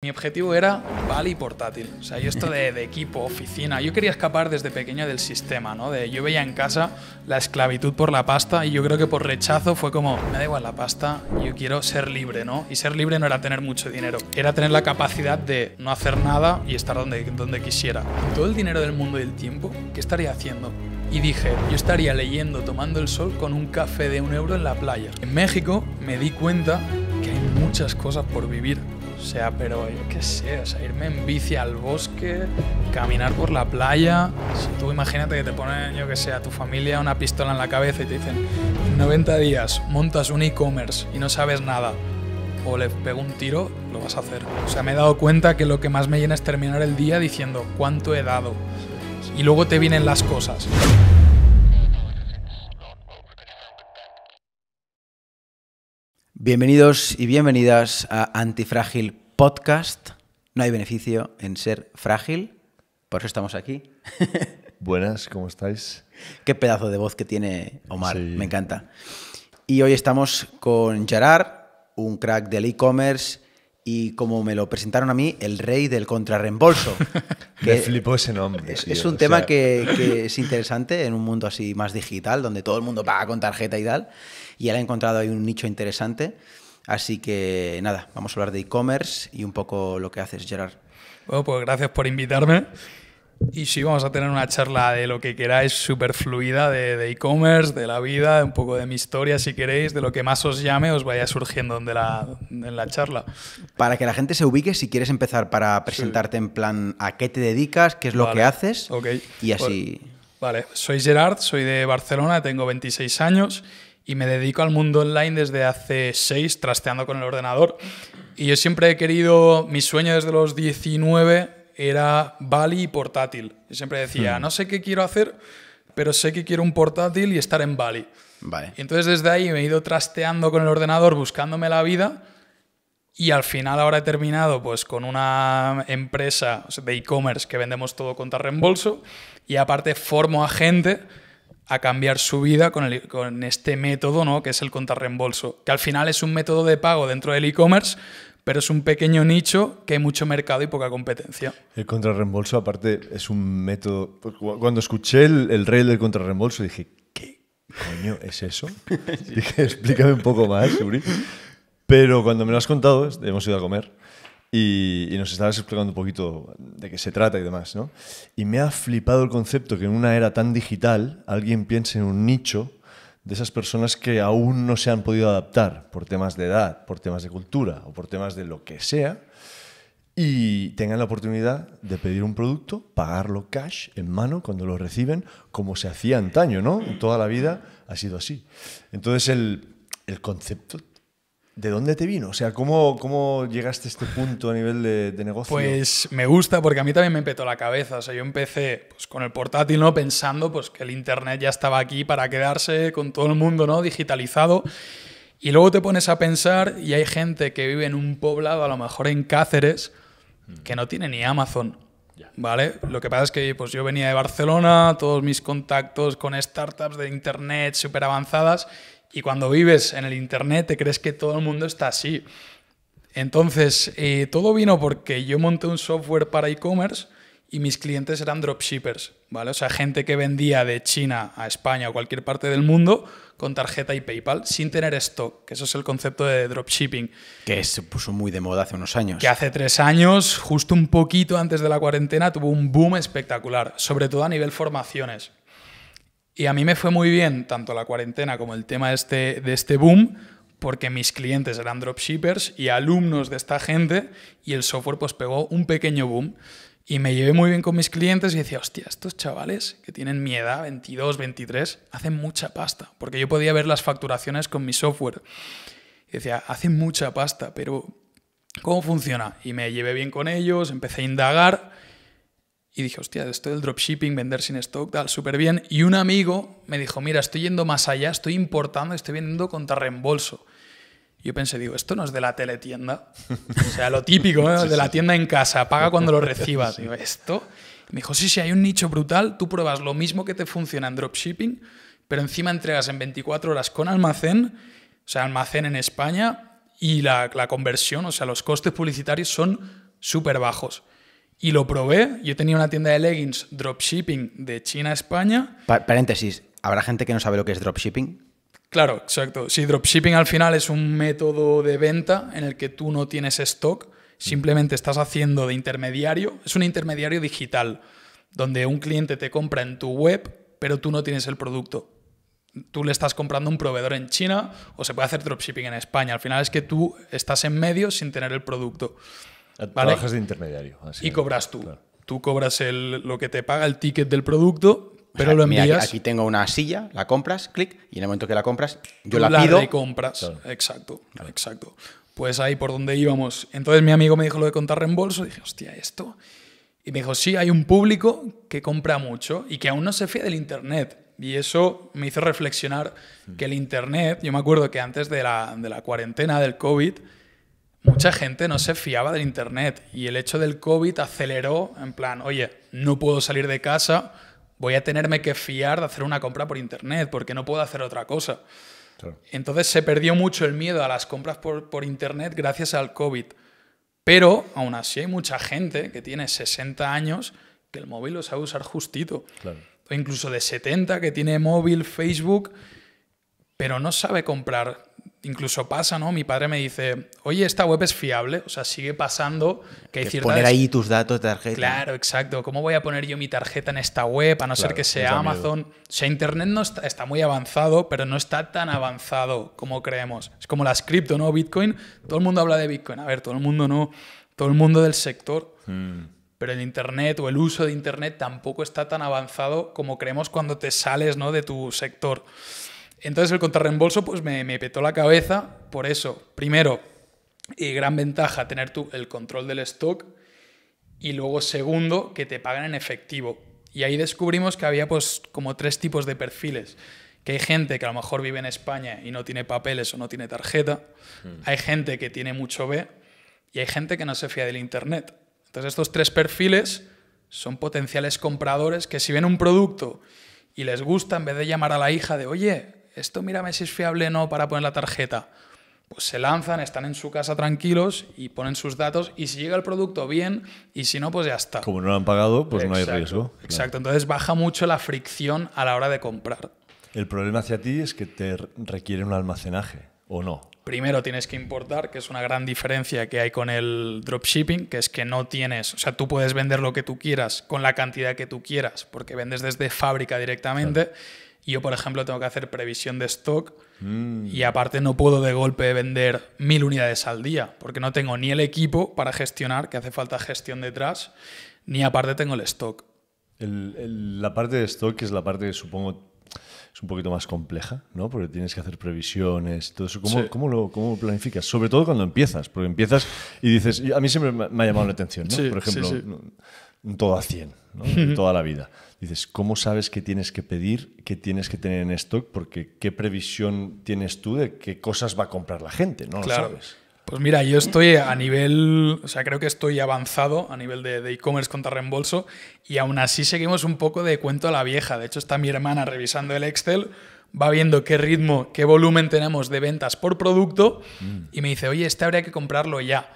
Mi objetivo era y portátil, o sea, yo esto de, equipo, oficina, yo quería escapar desde pequeño del sistema, ¿no? De, yo veía en casa la esclavitud por la pasta y yo creo que por rechazo fue como, me da igual la pasta, yo quiero ser libre, ¿no? Y ser libre no era tener mucho dinero, era tener la capacidad de no hacer nada y estar donde, donde quisiera. Todo el dinero del mundo y el tiempo, ¿qué estaría haciendo? y dije, yo estaría leyendo, tomando el sol con un café de un euro en la playa. En México me di cuenta que hay muchas cosas por vivir o sea, pero yo qué sé, o sea, irme en bici al bosque, caminar por la playa. Si tú imagínate que te ponen, yo qué sé, a tu familia una pistola en la cabeza y te dicen, 90 días montas un e-commerce y no sabes nada, o le pego un tiro, lo vas a hacer. O sea, me he dado cuenta que lo que más me llena es terminar el día diciendo cuánto he dado. Y luego te vienen las cosas. Bienvenidos y bienvenidas a Antifrágil Podcast. No hay beneficio en ser frágil, por eso estamos aquí. Buenas, ¿cómo estáis? Qué pedazo de voz que tiene Omar, me encanta. Y hoy estamos con Gerard, un crack del e-commerce y como me lo presentaron a mí, el rey del contrarreembolso. me flipó ese nombre. Es, un tema que, que es interesante en un mundo así más digital, donde todo el mundo paga con tarjeta y tal y él ha encontrado ahí un nicho interesante. Así que nada, vamos a hablar de e-commerce y un poco lo que haces, Gerard. Bueno, pues gracias por invitarme. Y sí, vamos a tener una charla de lo que queráis, súper fluida, de e-commerce, de, la vida, un poco de mi historia, si queréis, de lo que más os llame, os vaya surgiendo la, en la charla. Para que la gente se ubique, si quieres empezar para presentarte en plan a qué te dedicas, qué es lo que haces, okay. y así... Pues, vale, soy Gerard, soy de Barcelona, tengo 26 años y me dedico al mundo online desde hace seis, trasteando con el ordenador. Y yo siempre he querido, mi sueño desde los 19 era Bali y portátil. siempre decía, hmm. no sé qué quiero hacer, pero sé que quiero un portátil y estar en Bali. Vale. Y entonces desde ahí me he ido trasteando con el ordenador, buscándome la vida. Y al final ahora he terminado pues con una empresa de e-commerce que vendemos todo contra reembolso y aparte formo a gente a cambiar su vida con, el, con este método, ¿no? que es el contrarreembolso, que al final es un método de pago dentro del e-commerce, pero es un pequeño nicho que hay mucho mercado y poca competencia. El contrarreembolso, aparte, es un método... Pues, cuando escuché el, el rey del contrarreembolso dije, ¿qué coño es eso? dije, explícame un poco más, Uri. Pero cuando me lo has contado, hemos ido a comer. Y, nos estabas explicando un poquito de qué se trata y demás, ¿no? Y me ha flipado el concepto que en una era tan digital alguien piense en un nicho de esas personas que aún no se han podido adaptar por temas de edad, por temas de cultura o por temas de lo que sea y tengan la oportunidad de pedir un producto, pagarlo cash en mano cuando lo reciben, como se hacía antaño, ¿no? Toda la vida ha sido así. Entonces el, el concepto ¿De dónde te vino? O sea, ¿cómo, cómo llegaste a este punto a nivel de, negocio? Pues me gusta porque a mí también me petó la cabeza. O sea, yo empecé pues, con el portátil, ¿no? Pensando pues, que el Internet ya estaba aquí para quedarse con todo el mundo, ¿no? Digitalizado. Y luego te pones a pensar y hay gente que vive en un poblado, a lo mejor en Cáceres, mm. que no tiene ni Amazon. ¿Vale? Lo que pasa es que pues, yo venía de Barcelona, todos mis contactos con startups de internet súper avanzadas, y cuando vives en el Internet te crees que todo el mundo está así. Entonces, eh, todo vino porque yo monté un software para e-commerce y mis clientes eran dropshippers, ¿vale? O sea, gente que vendía de China a España o cualquier parte del mundo con tarjeta y PayPal sin tener stock, que eso es el concepto de dropshipping. Que se puso muy de moda hace unos años. Que hace tres años, justo un poquito antes de la cuarentena, tuvo un boom espectacular, sobre todo a nivel formaciones. Y a mí me fue muy bien tanto la cuarentena como el tema de este, de este boom, porque mis clientes eran dropshippers y alumnos de esta gente, y el software pues pegó un pequeño boom. Y me llevé muy bien con mis clientes y decía, hostia, estos chavales que tienen mi edad, 22, 23, hacen mucha pasta, porque yo podía ver las facturaciones con mi software. Y decía, hacen mucha pasta, pero ¿cómo funciona? Y me llevé bien con ellos, empecé a indagar y dije, hostia, esto del dropshipping, vender sin stock, tal, súper bien. Y un amigo me dijo, mira, estoy yendo más allá, estoy importando, estoy vendiendo contra reembolso. Yo pensé, digo, esto no es de la teletienda. o sea, lo típico, de la tienda en casa, paga cuando lo recibas. Digo, esto. me dijo, sí, sí, hay un nicho brutal, tú pruebas lo mismo que te funciona en dropshipping, pero encima entregas en 24 horas con almacén, o sea, almacén en España, y la, la conversión, o sea, los costes publicitarios son súper bajos. Y lo probé. Yo tenía una tienda de leggings dropshipping de China a España. paréntesis, ¿habrá gente que no sabe lo que es dropshipping? Claro, exacto. Si dropshipping al final es un método de venta en el que tú no tienes stock, mm. simplemente estás haciendo de intermediario. Es un intermediario digital, donde un cliente te compra en tu web, pero tú no tienes el producto. Tú le estás comprando un proveedor en China o se puede hacer dropshipping en España. Al final es que tú estás en medio sin tener el producto. Trabajas de intermediario. y cobras tú. Tú cobras lo que te paga el ticket del producto, pero lo envías. aquí tengo una silla, la compras, clic, y en el momento que la compras, yo la, la pido. compras, exacto, exacto. Pues ahí por donde íbamos. Entonces mi amigo me dijo lo de contar reembolso, y dije, hostia, esto. Y me dijo, sí, hay un público que compra mucho y que aún no se fía del Internet. Y eso me hizo reflexionar mm. que el Internet, yo me acuerdo que antes de la, de la cuarentena, del COVID, mucha gente no se fiaba del Internet y el hecho del COVID aceleró en plan, oye, no puedo salir de casa, voy a tenerme que fiar de hacer una compra por Internet porque no puedo hacer otra cosa. Entonces se perdió mucho el miedo a las compras por, Internet gracias al COVID. Pero aún así hay mucha gente que tiene 60 años que el móvil lo sabe usar justito. O incluso de 70 que tiene móvil, Facebook, pero no sabe comprar incluso pasa, ¿no? Mi padre me dice, oye, esta web es fiable, o sea, sigue pasando que hay que Poner ahí tus datos de tarjeta. Claro, exacto. ¿Cómo voy a poner yo mi tarjeta en esta web, a no ser que sea Amazon? O sea, Internet no está, muy avanzado, pero no está tan avanzado como creemos. Es como las cripto, ¿no? Bitcoin, todo el mundo habla de Bitcoin. A ver, todo el mundo no, todo el mundo del sector. Hmm. pero el Internet o el uso de Internet tampoco está tan avanzado como creemos cuando te sales ¿no? de tu sector. Entonces el contrarreembolso pues me, petó la cabeza por eso. Primero, y gran ventaja tener tú el control del stock y luego segundo, que te pagan en efectivo. Y ahí descubrimos que había pues como tres tipos de perfiles. Que hay gente que a lo mejor vive en España y no tiene papeles o no tiene tarjeta. Mm. Hay gente que tiene mucho B y hay gente que no se fía del Internet. Entonces estos tres perfiles son potenciales compradores que si ven un producto y les gusta, en vez de llamar a la hija de, oye, esto mírame si es fiable o no para poner la tarjeta. Pues se lanzan, están en su casa tranquilos y ponen sus datos y si llega el producto bien y si no, pues ya está. Como no lo han pagado, pues no hay riesgo. Exacto, entonces baja mucho la fricción a la hora de comprar. El problema hacia ti es que te requiere un almacenaje, ¿o no? Primero tienes que importar, que es una gran diferencia que hay con el dropshipping, que es que no tienes, o sea, tú puedes vender lo que tú quieras con la cantidad que tú quieras, porque vendes desde fábrica directamente yo, por ejemplo, tengo que hacer previsión de stock mm. y aparte no puedo de golpe vender mil unidades al día, porque no tengo ni el equipo para gestionar, que hace falta gestión detrás, ni aparte tengo el stock. la parte de stock es la parte que supongo es un poquito más compleja, ¿no? Porque tienes que hacer previsiones todo eso. ¿Cómo, lo cómo planificas? Sobre todo cuando empiezas, porque empiezas y dices, a mí siempre me ha llamado la atención, ¿no? Por ejemplo, todo a 100, toda la vida. Dices, ¿cómo sabes qué tienes que pedir, qué tienes que tener en stock? Porque qué previsión tienes tú de qué cosas va a comprar la gente, no lo sabes. Pues mira, yo estoy a nivel, o sea, creo que estoy avanzado a nivel de e-commerce contra reembolso y aún así seguimos un poco de cuento a la vieja. De hecho, está mi hermana revisando el Excel, va viendo qué ritmo, qué volumen tenemos de ventas por producto mm. y me dice, oye, este habría que comprarlo ya.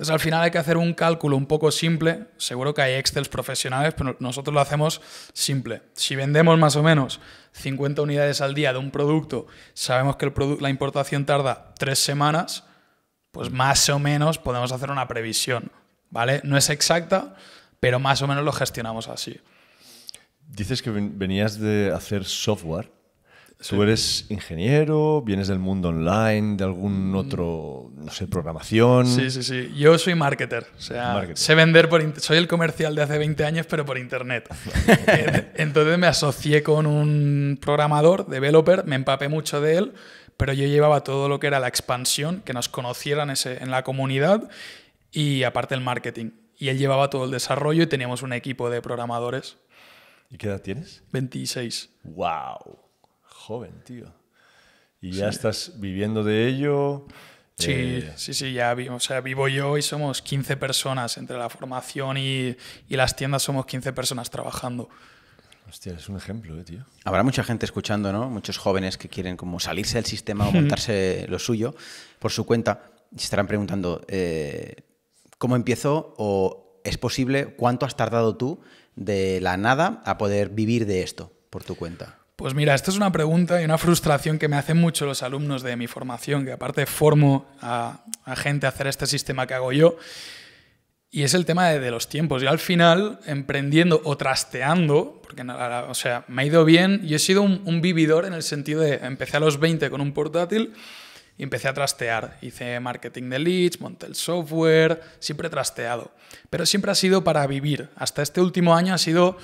Entonces al final hay que hacer un cálculo un poco simple. Seguro que hay Excel profesionales, pero nosotros lo hacemos simple. Si vendemos más o menos 50 unidades al día de un producto, sabemos que la importación tarda tres semanas, pues más o menos podemos hacer una previsión. ¿Vale? No es exacta, pero más o menos lo gestionamos así. Dices que venías de hacer software. Tú eres ingeniero, vienes del mundo online, de algún mm. otro, no sé, programación. Sí, sí, sí. Yo soy marketer. O sea, sé vender por. Soy el comercial de hace 20 años, pero por internet. Eh, entonces me asocié con un programador, developer, me empapé mucho de él, pero yo llevaba todo lo que era la expansión, que nos conocieran ese, en la comunidad y aparte el marketing. Y él llevaba todo el desarrollo y teníamos un equipo de programadores. ¿Y qué edad tienes? 26. ¡Wow! joven, tío. Y ya estás viviendo de ello. Sí, eh, sí, sí, ya vivo, o sea, vivo yo y somos 15 personas entre la formación y, las tiendas, somos 15 personas trabajando. Hostia, es un ejemplo, eh, tío. Habrá mucha gente escuchando, ¿no? Muchos jóvenes que quieren como salirse del sistema o montarse lo suyo por su cuenta. Se estarán preguntando, eh, ¿cómo empiezo? ¿O es posible? ¿Cuánto has tardado tú de la nada a poder vivir de esto por tu cuenta? Pues mira, esta es una pregunta y una frustración que me hacen mucho los alumnos de mi formación, que aparte formo a, gente a hacer este sistema que hago yo, y es el tema de, los tiempos. Yo al final, emprendiendo o trasteando, porque o sea, me ha ido bien, yo he sido un, vividor en el sentido de, empecé a los 20 con un portátil y empecé a trastear. Hice marketing de leads, monté el software, siempre trasteado. Pero siempre ha sido para vivir. Hasta este último año ha sido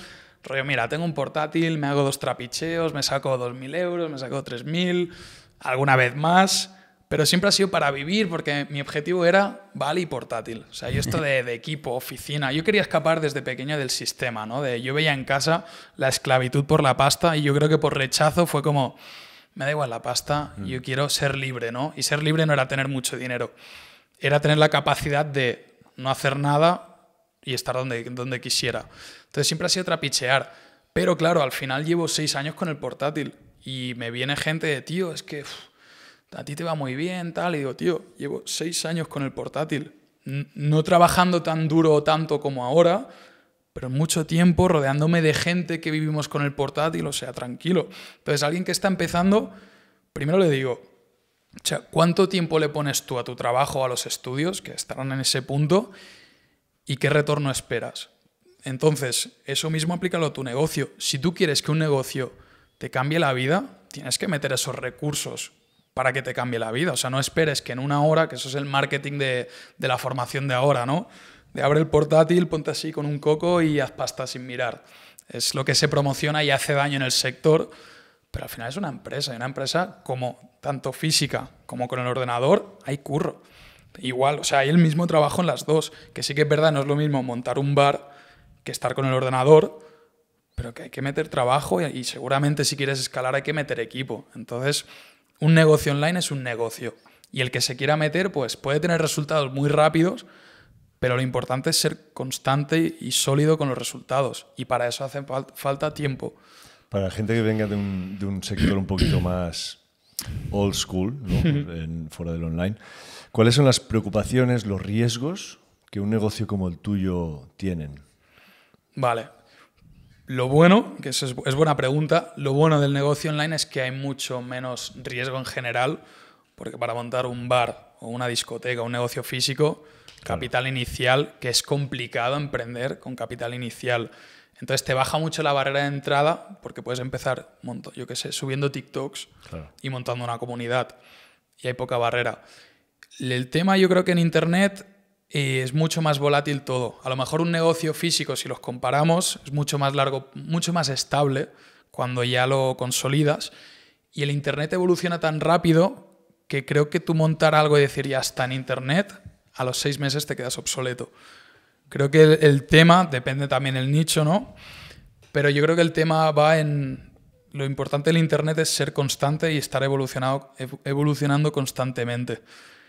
mira, tengo un portátil, me hago dos trapicheos, me saco 2.000 euros, me saco 3.000, alguna vez más, pero siempre ha sido para vivir, porque mi objetivo era vale y portátil. O sea, yo esto de, equipo, oficina, yo quería escapar desde pequeño del sistema, ¿no? De, yo veía en casa la esclavitud por la pasta y yo creo que por rechazo fue como, me da igual la pasta, mm. yo quiero ser libre, ¿no? Y ser libre no era tener mucho dinero, era tener la capacidad de no hacer nada y estar donde, donde quisiera. Entonces siempre ha sido trapichear. Pero claro, al final llevo seis años con el portátil y me viene gente de, tío, es que a ti te va muy bien, tal. Y digo, tío, llevo seis años con el portátil, no trabajando tan duro o tanto como ahora, pero mucho tiempo rodeándome de gente que vivimos con el portátil, o sea, tranquilo. Entonces, alguien que está empezando, primero le digo, ¿cuánto tiempo le pones tú a tu trabajo, a los estudios, que estarán en ese punto, y qué retorno esperas? Entonces, eso mismo aplícalo a tu negocio. Si tú quieres que un negocio te cambie la vida, tienes que meter esos recursos para que te cambie la vida. O sea, no esperes que en una hora, que eso es el marketing de, la formación de ahora, ¿no? De abre el portátil, ponte así con un coco y haz pasta sin mirar. Es lo que se promociona y hace daño en el sector, pero al final es una empresa. Y una empresa, como tanto física como con el ordenador, hay curro. Igual, o sea, hay el mismo trabajo en las dos. Que sí que es verdad, no es lo mismo montar un bar que estar con el ordenador, pero que hay que meter trabajo y, seguramente si quieres escalar hay que meter equipo. Entonces, un negocio online es un negocio. Y el que se quiera meter, pues puede tener resultados muy rápidos, pero lo importante es ser constante y sólido con los resultados. Y para eso hace falta tiempo. Para la gente que venga de un, sector un poquito más old school, fuera del online, ¿cuáles son las preocupaciones, los riesgos que un negocio como el tuyo tienen? Vale. Lo bueno, que es, buena pregunta, lo bueno del negocio online es que hay mucho menos riesgo en general, porque para montar un bar o una discoteca, un negocio físico, capital inicial, que es complicado emprender con capital inicial. Entonces te baja mucho la barrera de entrada porque puedes empezar, yo qué sé, subiendo TikToks y montando una comunidad. Y hay poca barrera. El tema yo creo que en Internet y es mucho más volátil todo. A lo mejor un negocio físico, si los comparamos, es mucho más largo, mucho más estable cuando ya lo consolidas. Y el Internet evoluciona tan rápido que creo que tú montar algo y decir ya está en Internet, a los seis meses te quedas obsoleto. Creo que el, tema, depende también el nicho, ¿no? Pero yo creo que el tema va en... Lo importante del Internet es ser constante y estar evolucionando constantemente.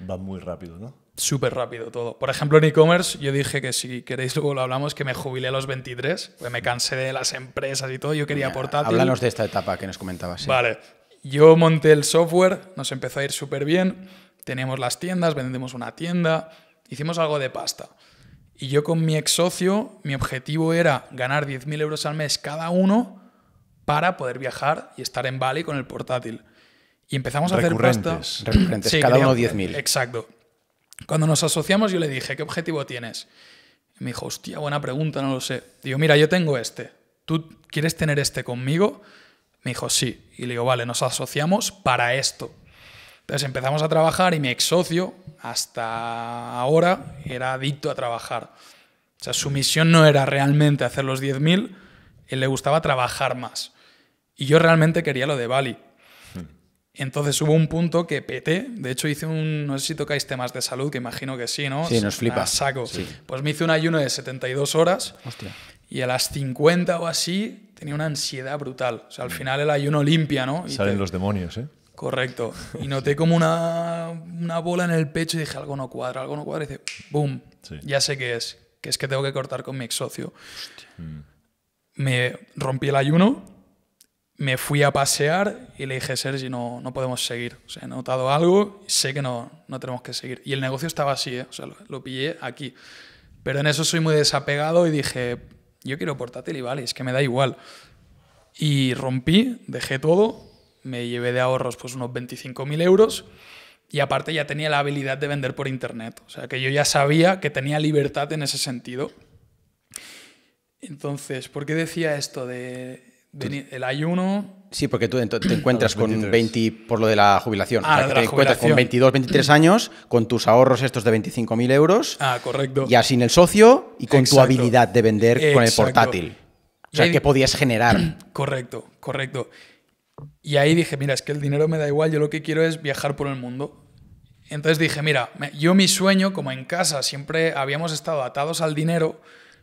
Va muy rápido, ¿no? súper rápido todo. Por ejemplo, en e-commerce yo dije que si queréis luego lo hablamos, que me jubilé a los 23, porque me cansé de las empresas y todo, yo quería portátil. Háblanos de esta etapa que nos comentabas. Vale, yo monté el software, nos empezó a ir súper bien, teníamos las tiendas, vendemos una tienda, hicimos algo de pasta. Y yo con mi ex socio, mi objetivo era ganar 10.000 euros al mes cada uno para poder viajar y estar en Bali con el portátil. Y empezamos a hacer pasta Recurrentes, cada uno 10.000. Exacto. Cuando nos asociamos yo le dije, ¿qué objetivo tienes? Y me dijo, hostia, buena pregunta, no lo sé. Digo, mira, yo tengo este. ¿Tú quieres tener este conmigo? Me dijo, sí. Y le digo, vale, nos asociamos para esto. Entonces empezamos a trabajar y mi ex socio, hasta ahora, era adicto a trabajar. O sea, su misión no era realmente hacer los 10.000, él le gustaba trabajar más. Y yo realmente quería lo de Bali. Entonces hubo un punto que peté. De hecho, hice un. No sé si tocáis temas de salud, que imagino que sí, ¿no? Sí, nos flipa. saco. Pues me hice un ayuno de 72 horas. Hostia. Y a las 50 o así tenía una ansiedad brutal. O sea, al mm. final el ayuno limpia, ¿no? Salen los demonios, ¿eh? Correcto. Y noté como una, bola en el pecho y dije, algo no cuadra, algo no cuadra. Y dice, ¡boom! Ya sé qué es. Que es que tengo que cortar con mi ex socio. Me rompí el ayuno me fui a pasear y le dije, Sergi, no, no podemos seguir. O sea, he notado algo, y sé que no, no tenemos que seguir. Y el negocio estaba así, ¿eh? o sea, lo, pillé aquí. Pero en eso soy muy desapegado y dije, yo quiero portátil y vale, es que me da igual. Y rompí, dejé todo, me llevé de ahorros pues unos 25.000 euros y aparte ya tenía la habilidad de vender por internet. O sea, que yo ya sabía que tenía libertad en ese sentido. Entonces, ¿por qué decía esto de el ayuno. Sí, porque tú te encuentras con 20, por lo de la jubilación. Ah, te encuentras con 22, 23 años, con tus ahorros estos de 25.000 euros. Ah, correcto. Ya sin el socio y con tu habilidad de vender con el portátil. O sea, que podías generar. Correcto, correcto. Y ahí dije, mira, es que el dinero me da igual, yo lo que quiero es viajar por el mundo. Entonces dije, mira, yo mi sueño, como en casa siempre habíamos estado atados al dinero,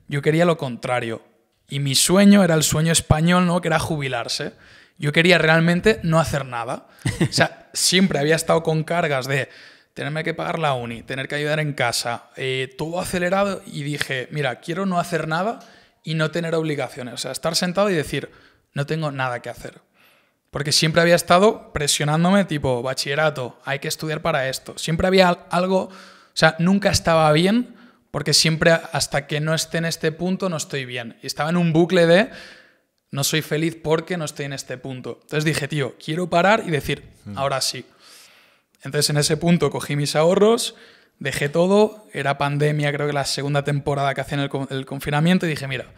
yo quería lo contrario y mi sueño era el sueño español, ¿no? Que era jubilarse. Yo quería realmente no hacer nada. O sea, siempre había estado con cargas de tenerme que pagar la uni, tener que ayudar en casa, eh, todo acelerado y dije, mira, quiero no hacer nada y no tener obligaciones. O sea, estar sentado y decir, no tengo nada que hacer. Porque siempre había estado presionándome tipo, bachillerato, hay que estudiar para esto. Siempre había algo, o sea, nunca estaba bien porque siempre hasta que no esté en este punto no estoy bien. Y estaba en un bucle de no soy feliz porque no estoy en este punto. Entonces dije, tío, quiero parar y decir, mm. ahora sí. Entonces en ese punto cogí mis ahorros, dejé todo, era pandemia, creo que la segunda temporada que hacían el, confinamiento, y dije, mira,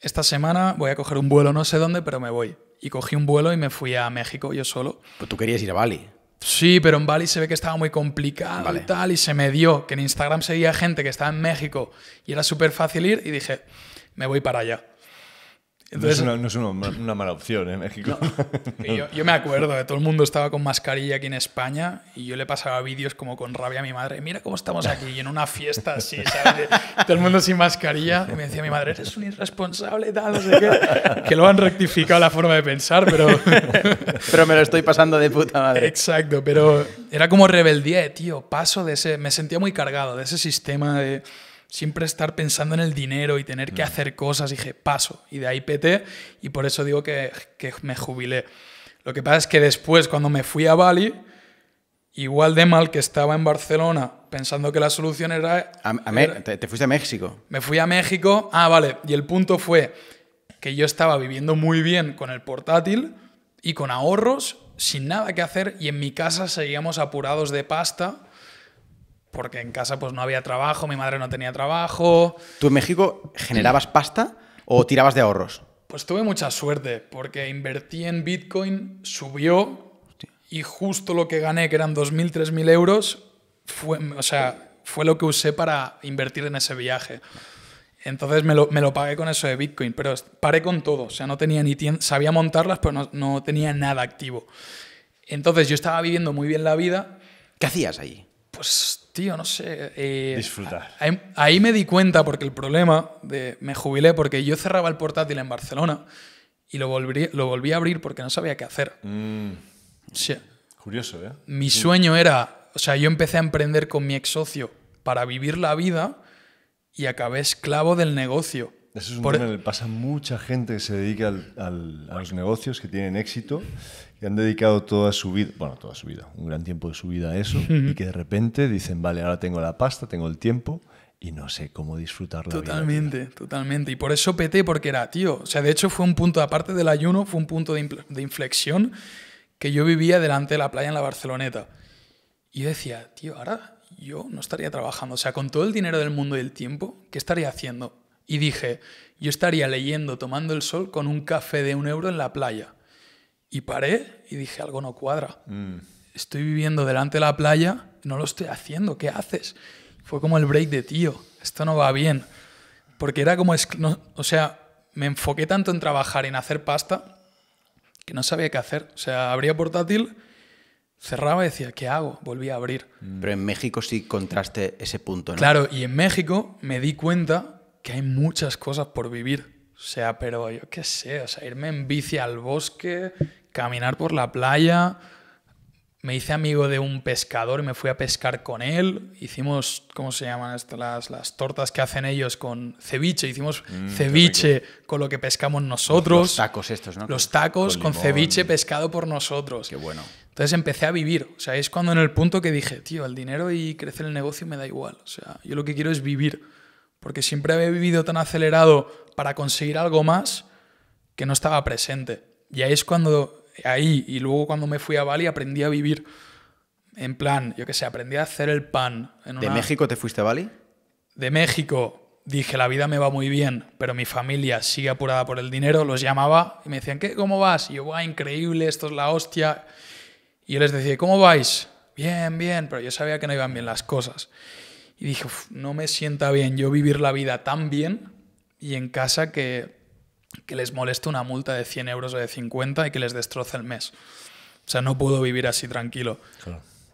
esta semana voy a coger un vuelo no sé dónde, pero me voy. Y cogí un vuelo y me fui a México yo solo. Pero pues tú querías ir a Bali. Sí, pero en Bali se ve que estaba muy complicado y tal, y se me dio que en Instagram seguía gente que estaba en México y era súper fácil ir, y dije, me voy para allá. Entonces, no es, una, mala opción en ¿eh? México. Yo, me acuerdo, de eh, todo el mundo estaba con mascarilla aquí en España y yo le pasaba vídeos como con rabia a mi madre. Mira cómo estamos aquí y en una fiesta así, ¿sabes? Todo el mundo sin mascarilla. Y me decía mi madre, eres un irresponsable tal, no sé qué. Que lo han rectificado la forma de pensar, pero... pero me lo estoy pasando de puta madre. Exacto, pero era como rebeldía eh, tío, paso de ese... Me sentía muy cargado de ese sistema de siempre estar pensando en el dinero y tener que mm. hacer cosas, y dije, paso. Y de ahí peté y por eso digo que, me jubilé. Lo que pasa es que después, cuando me fui a Bali, igual de mal que estaba en Barcelona pensando que la solución era... A, te, te, fuiste a México? Me fui a México, ah, vale, y el punto fue que yo estaba viviendo muy bien con el portátil y con ahorros, sin nada que hacer, y en mi casa seguíamos apurados de pasta porque en casa pues no había trabajo, mi madre no tenía trabajo. ¿Tú en México generabas pasta o tirabas de ahorros? Pues tuve mucha suerte porque invertí en Bitcoin, subió y justo lo que gané, que eran 2.000, 3.000 euros, fue, o sea, fue lo que usé para invertir en ese viaje. Entonces me lo, pagué con eso de Bitcoin, pero paré con todo, o sea, no tenía ni sabía montarlas, pero no, tenía nada activo. Entonces yo estaba viviendo muy bien la vida. ¿Qué hacías ahí? Pues no sé. Eh, Disfrutar. Ahí, me di cuenta, porque el problema de. Me jubilé porque yo cerraba el portátil en Barcelona y lo volví, lo a abrir porque no sabía qué hacer. Mm. Curioso, ¿eh? Mi mm. sueño era. O sea, yo empecé a emprender con mi ex socio para vivir la vida y acabé esclavo del negocio. Eso es un tema e- que pasa mucha gente que se dedica a los negocios que tienen éxito, que han dedicado toda su vida, bueno, toda su vida, un gran tiempo de su vida a eso, y que de repente dicen, vale, ahora tengo la pasta, tengo el tiempo, y no sé cómo disfrutarlo. Totalmente, totalmente. Y por eso peté, porque era, tío, o sea, de hecho fue un punto, aparte del ayuno, fue un punto de, inflexión que yo vivía delante de la playa en la Barceloneta. Y decía, tío, ahora yo no estaría trabajando, o sea, con todo el dinero del mundo y el tiempo, ¿qué estaría haciendo? Y dije, yo estaría leyendo, tomando el sol con un café de un euro en la playa. Y paré y dije, algo no cuadra. Mm. Estoy viviendo delante de la playa, no lo estoy haciendo, ¿qué haces? Fue como el break de tío, esto no va bien. Porque era como, o sea, me enfoqué tanto en trabajar, en hacer pasta, que no sabía qué hacer. O sea, abría portátil, cerraba y decía, ¿qué hago? Volví a abrir. Mm. Pero en México sí contraste ese punto, Claro, y en México me di cuenta que hay muchas cosas por vivir. O sea, pero yo qué sé, o sea, irme en bici al bosque, caminar por la playa. Me hice amigo de un pescador y me fui a pescar con él. Hicimos, ¿cómo se llaman estas? Las, tortas que hacen ellos con ceviche. Hicimos mm, ceviche con lo que pescamos nosotros. Los, tacos estos, ¿no? Los tacos con, ceviche pescado por nosotros. Qué bueno. Entonces empecé a vivir. O sea, es cuando en el punto que dije, tío, el dinero y crecer el negocio me da igual. O sea, yo lo que quiero es vivir porque siempre había vivido tan acelerado para conseguir algo más que no estaba presente. Y ahí es cuando, ahí y luego cuando me fui a Bali aprendí a vivir en plan, yo qué sé, aprendí a hacer el pan. ¿De México te fuiste a Bali? De México dije, la vida me va muy bien, pero mi familia sigue apurada por el dinero, los llamaba y me decían, ¿qué? ¿Cómo vas? Y yo, va, increíble, esto es la hostia. Y yo les decía, ¿cómo vais? Bien, bien, pero yo sabía que no iban bien las cosas. Y dije, no me sienta bien yo vivir la vida tan bien y en casa que, que les moleste una multa de 100 euros o de 50 y que les destroce el mes. O sea, no puedo vivir así tranquilo.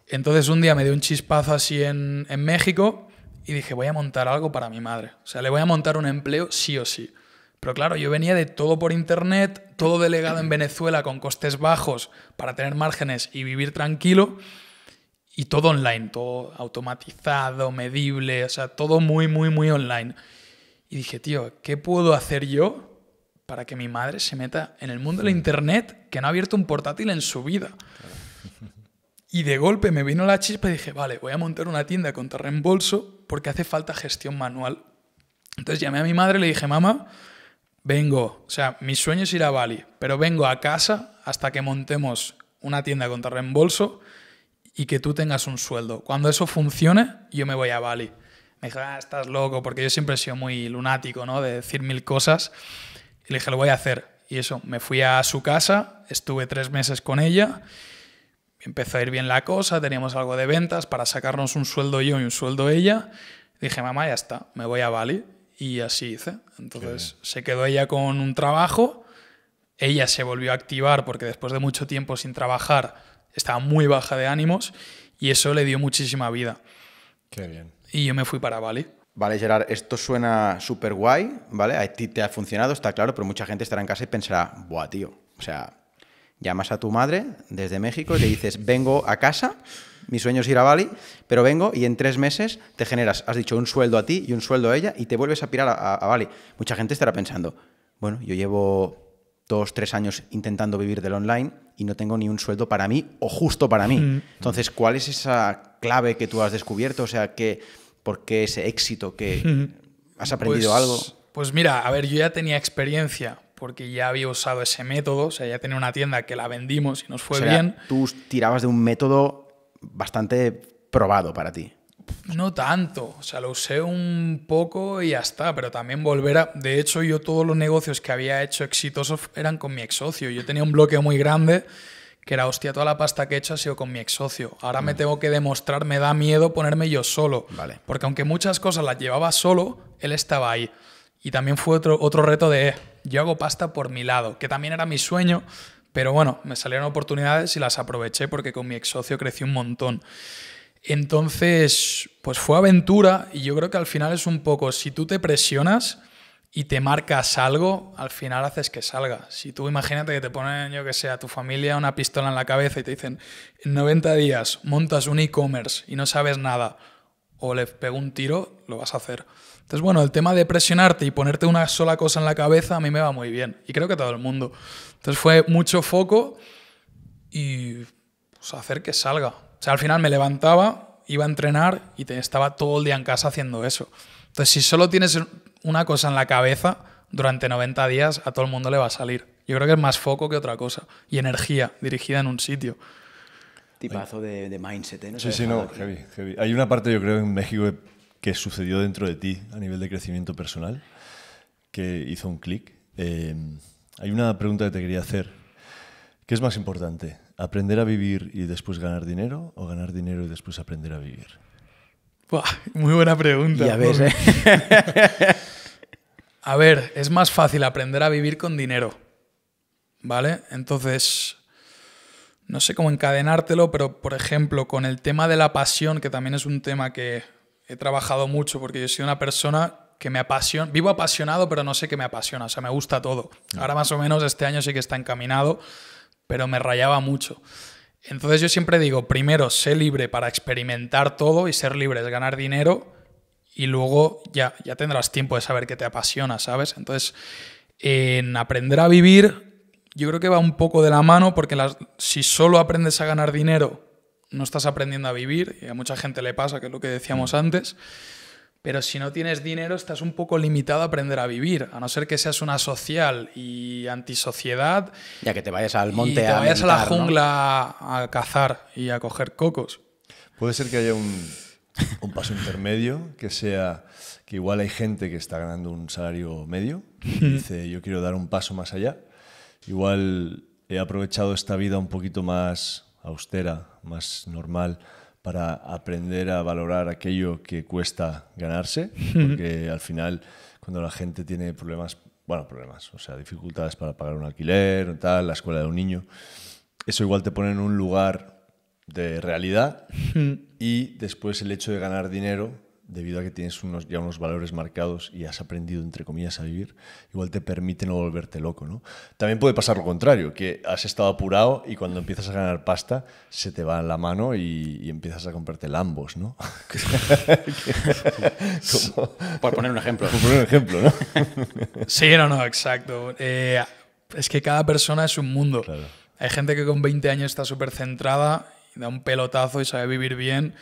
Entonces un día me dio un chispazo así en, en, México y dije, voy a montar algo para mi madre. O sea, le voy a montar un empleo sí o sí. Pero claro, yo venía de todo por internet, todo delegado en Venezuela con costes bajos para tener márgenes y vivir tranquilo y todo online, todo automatizado, medible, o sea, todo muy, muy, muy online. Y dije, tío, ¿qué puedo hacer yo para que mi madre se meta en el mundo de la internet que no ha abierto un portátil en su vida? Y de golpe me vino la chispa y dije, vale, voy a montar una tienda con reembolso porque hace falta gestión manual. Entonces llamé a mi madre y le dije, mamá, vengo, o sea, mi sueño es ir a Bali, pero vengo a casa hasta que montemos una tienda con reembolso y que tú tengas un sueldo. Cuando eso funcione, yo me voy a Bali. Me dijo, ah, estás loco, porque yo siempre he sido muy lunático, ¿no? De decir mil cosas. Y le dije, lo voy a hacer. Y eso, me fui a su casa, estuve tres meses con ella, empezó a ir bien la cosa, teníamos algo de ventas para sacarnos un sueldo yo y un sueldo ella. Dije, mamá, ya está, me voy a Bali. Y así hice. Entonces se quedó ella con un trabajo, ella se volvió a activar porque después de mucho tiempo sin trabajar, estaba muy baja de ánimos y eso le dio muchísima vida. Qué bien. Y yo me fui para Bali. Vale, Gerard, esto suena súper guay, ¿vale? A ti te ha funcionado, está claro, pero mucha gente estará en casa y pensará, buah, tío, o sea, llamas a tu madre desde México y le dices, vengo a casa, mi sueño es ir a Bali, pero vengo y en tres meses te generas, has dicho, un sueldo a ti y un sueldo a ella y te vuelves a pirar a, a Bali. Mucha gente estará pensando, bueno, yo llevo dos, tres años intentando vivir del online, y no tengo ni un sueldo para mí o justo para mí. Mm. Entonces, ¿cuál es esa clave que tú has descubierto? O sea, que, ¿por qué ese éxito? que mm. ¿Has aprendido pues, algo? Pues mira, a ver, yo ya tenía experiencia porque ya había usado ese método, o sea, ya tenía una tienda que la vendimos y nos fue bien. Tú tirabas de un método bastante probado para ti no tanto, o sea, lo usé un poco y ya está, pero también volver a... De hecho, yo todos los negocios que había hecho exitosos eran con mi ex socio. Yo tenía un bloque muy grande que era, hostia, toda la pasta que he hecho ha sido con mi ex socio. Ahora me mm. tengo que demostrar, me da miedo ponerme yo solo. Vale. Porque aunque muchas cosas las llevaba solo, él estaba ahí. Y también fue otro, otro reto de, eh, yo hago pasta por mi lado, que también era mi sueño, pero bueno, me salieron oportunidades y las aproveché porque con mi ex socio crecí un montón. Entonces, pues fue aventura y yo creo que al final es un poco, si tú te presionas y te marcas algo, al final haces que salga. Si tú imagínate que te ponen, yo que sé, a tu familia una pistola en la cabeza y te dicen, en 90 días montas un e-commerce y no sabes nada, o le pego un tiro, lo vas a hacer. Entonces, bueno, el tema de presionarte y ponerte una sola cosa en la cabeza a mí me va muy bien. Y creo que a todo el mundo. Entonces fue mucho foco y pues, hacer que salga. O sea, al final me levantaba, iba a entrenar y estaba todo el día en casa haciendo eso. Entonces, si solo tienes una cosa en la cabeza, durante 90 días a todo el mundo le va a salir. Yo creo que es más foco que otra cosa. Y energía dirigida en un sitio. Tipazo de, mindset, ¿eh? No sí, sí, no, heavy, heavy. Hay una parte, yo creo, en México que sucedió dentro de ti a nivel de crecimiento personal, que hizo un clic. Eh, hay una pregunta que te quería hacer. ¿Qué es más importante? ¿Aprender a vivir y después ganar dinero o ganar dinero y después aprender a vivir? muy buena pregunta. Eh. a ver, es más fácil aprender a vivir con dinero. ¿Vale? Entonces, no sé cómo encadenártelo, pero por ejemplo, con el tema de la pasión, que también es un tema que he trabajado mucho porque yo soy una persona que me apasiona, vivo apasionado, pero no sé qué me apasiona, o sea, me gusta todo. Ah. Ahora más o menos este año sí que está encaminado pero me rayaba mucho. Entonces yo siempre digo, primero, sé libre para experimentar todo y ser libre es ganar dinero y luego ya, tendrás tiempo de saber qué te apasiona, ¿sabes? Entonces, en aprender a vivir, yo creo que va un poco de la mano porque si solo aprendes a ganar dinero, no estás aprendiendo a vivir y a mucha gente le pasa, que es lo que decíamos mm. antes pero si no tienes dinero estás un poco limitado a aprender a vivir, a no ser que seas una social y antisociedad. Ya que te vayas al monte te a vayas a la jungla a cazar y a coger cocos. Puede ser que haya un, un paso intermedio que sea que igual hay gente que está ganando un salario medio y dice yo quiero dar un paso más allá. Igual he aprovechado esta vida un poquito más austera, más normal para aprender a valorar aquello que cuesta ganarse, porque al final cuando la gente tiene problemas, bueno, problemas, o sea, dificultades para pagar un alquiler, tal, la escuela de un niño, eso igual te pone en un lugar de realidad y después el hecho de ganar dinero debido a que tienes unos, ya unos valores marcados y has aprendido, entre comillas, a vivir, igual te permite no volverte loco, ¿no? También puede pasar lo contrario, que has estado apurado y cuando empiezas a ganar pasta se te va en la mano y, empiezas a comprarte lambos, ¿no? Por poner un ejemplo. ejemplo, ¿no? sí, no, no, exacto. Eh, es que cada persona es un mundo. Hay gente que con 20 años está súper centrada, da un pelotazo y sabe vivir bien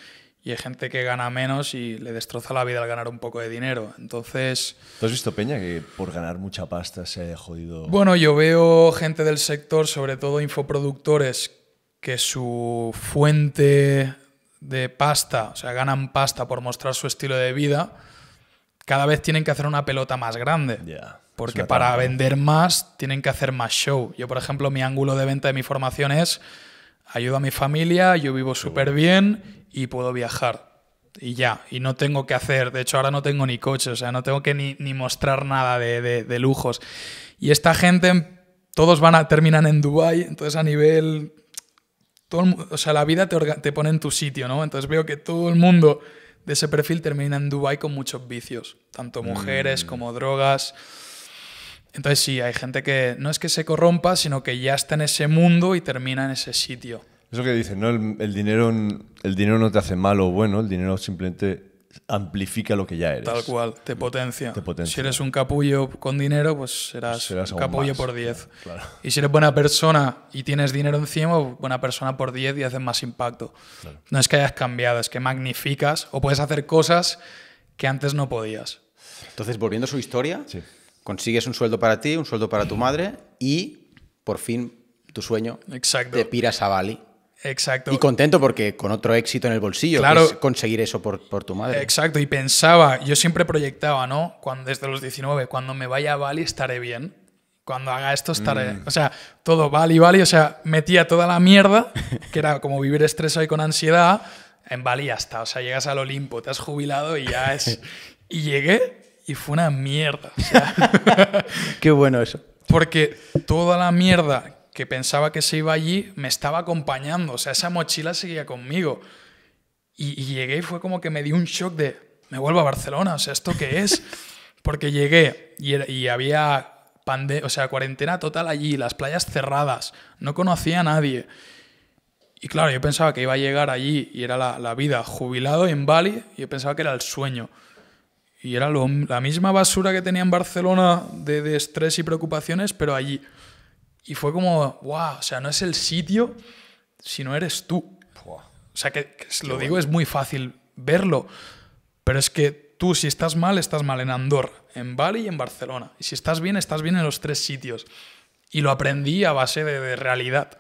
y hay gente que gana menos y le destroza la vida al ganar un poco de dinero. Entonces... ¿Tú has visto, Peña, que por ganar mucha pasta se ha jodido? Bueno, yo veo gente del sector, sobre todo infoproductores, que su fuente de pasta, o sea, ganan pasta por mostrar su estilo de vida, cada vez tienen que hacer una pelota más grande. porque para vender más tienen que hacer más show. Yo, por ejemplo, mi ángulo de venta de mi formación es ayudo a mi familia, yo vivo súper bien y puedo viajar. Y ya, y no tengo que hacer, de hecho ahora no tengo ni coche, o sea, no tengo que ni, mostrar nada de, de, lujos. Y esta gente, todos van a, terminan en Dubai entonces a nivel... Todo o sea, la vida te, pone en tu sitio, ¿no? Entonces veo que todo el mundo de ese perfil termina en Dubai con muchos vicios, tanto mm. mujeres como drogas. Entonces sí, hay gente que no es que se corrompa, sino que ya está en ese mundo y termina en ese sitio. Eso que dicen, ¿no? El, dinero, el dinero no te hace malo o bueno, el dinero simplemente amplifica lo que ya eres. Tal cual, te potencia. Si eres un capullo con dinero, pues serás, pues un capullo por 10. Y si eres buena persona y tienes dinero encima, pues buena persona por 10 y haces más impacto. No es que hayas cambiado, es que magnificas o puedes hacer cosas que antes no podías. Entonces, volviendo a su historia, consigues un sueldo para ti, un sueldo para tu madre y por fin tu sueño Exacto. te piras a Bali. Exacto. Y contento porque con otro éxito en el bolsillo, claro, conseguir eso por, tu madre. Exacto, y pensaba, yo siempre proyectaba, ¿no? Cuando, desde los 19, cuando me vaya a Bali estaré bien. Cuando haga esto estaré. Mm. O sea, todo Bali, Bali, o sea, metía toda la mierda, que era como vivir estresado y con ansiedad, en Bali hasta. O sea, llegas al Olimpo, te has jubilado y ya es. y llegué y fue una mierda. Qué bueno eso. Porque toda la mierda que pensaba que se iba allí me estaba acompañando. O sea, esa mochila seguía conmigo. Y, llegué y fue como que me dio un shock de, me vuelvo a Barcelona, o sea, ¿esto qué es? Porque llegué y, y había pande o sea, cuarentena total allí, las playas cerradas, no conocía a nadie. Y claro, yo pensaba que iba a llegar allí y era la, la vida jubilado en Bali, yo pensaba que era el sueño. Y era la misma basura que tenía en Barcelona de, estrés y preocupaciones, pero allí. Y fue como, wow, o sea, no es el sitio, sino eres tú. O sea, que, lo digo, es muy fácil verlo, pero es que tú si estás mal, estás mal en Andorra, en Bali y en Barcelona. Y si estás bien, estás bien en los tres sitios. Y lo aprendí a base de, realidad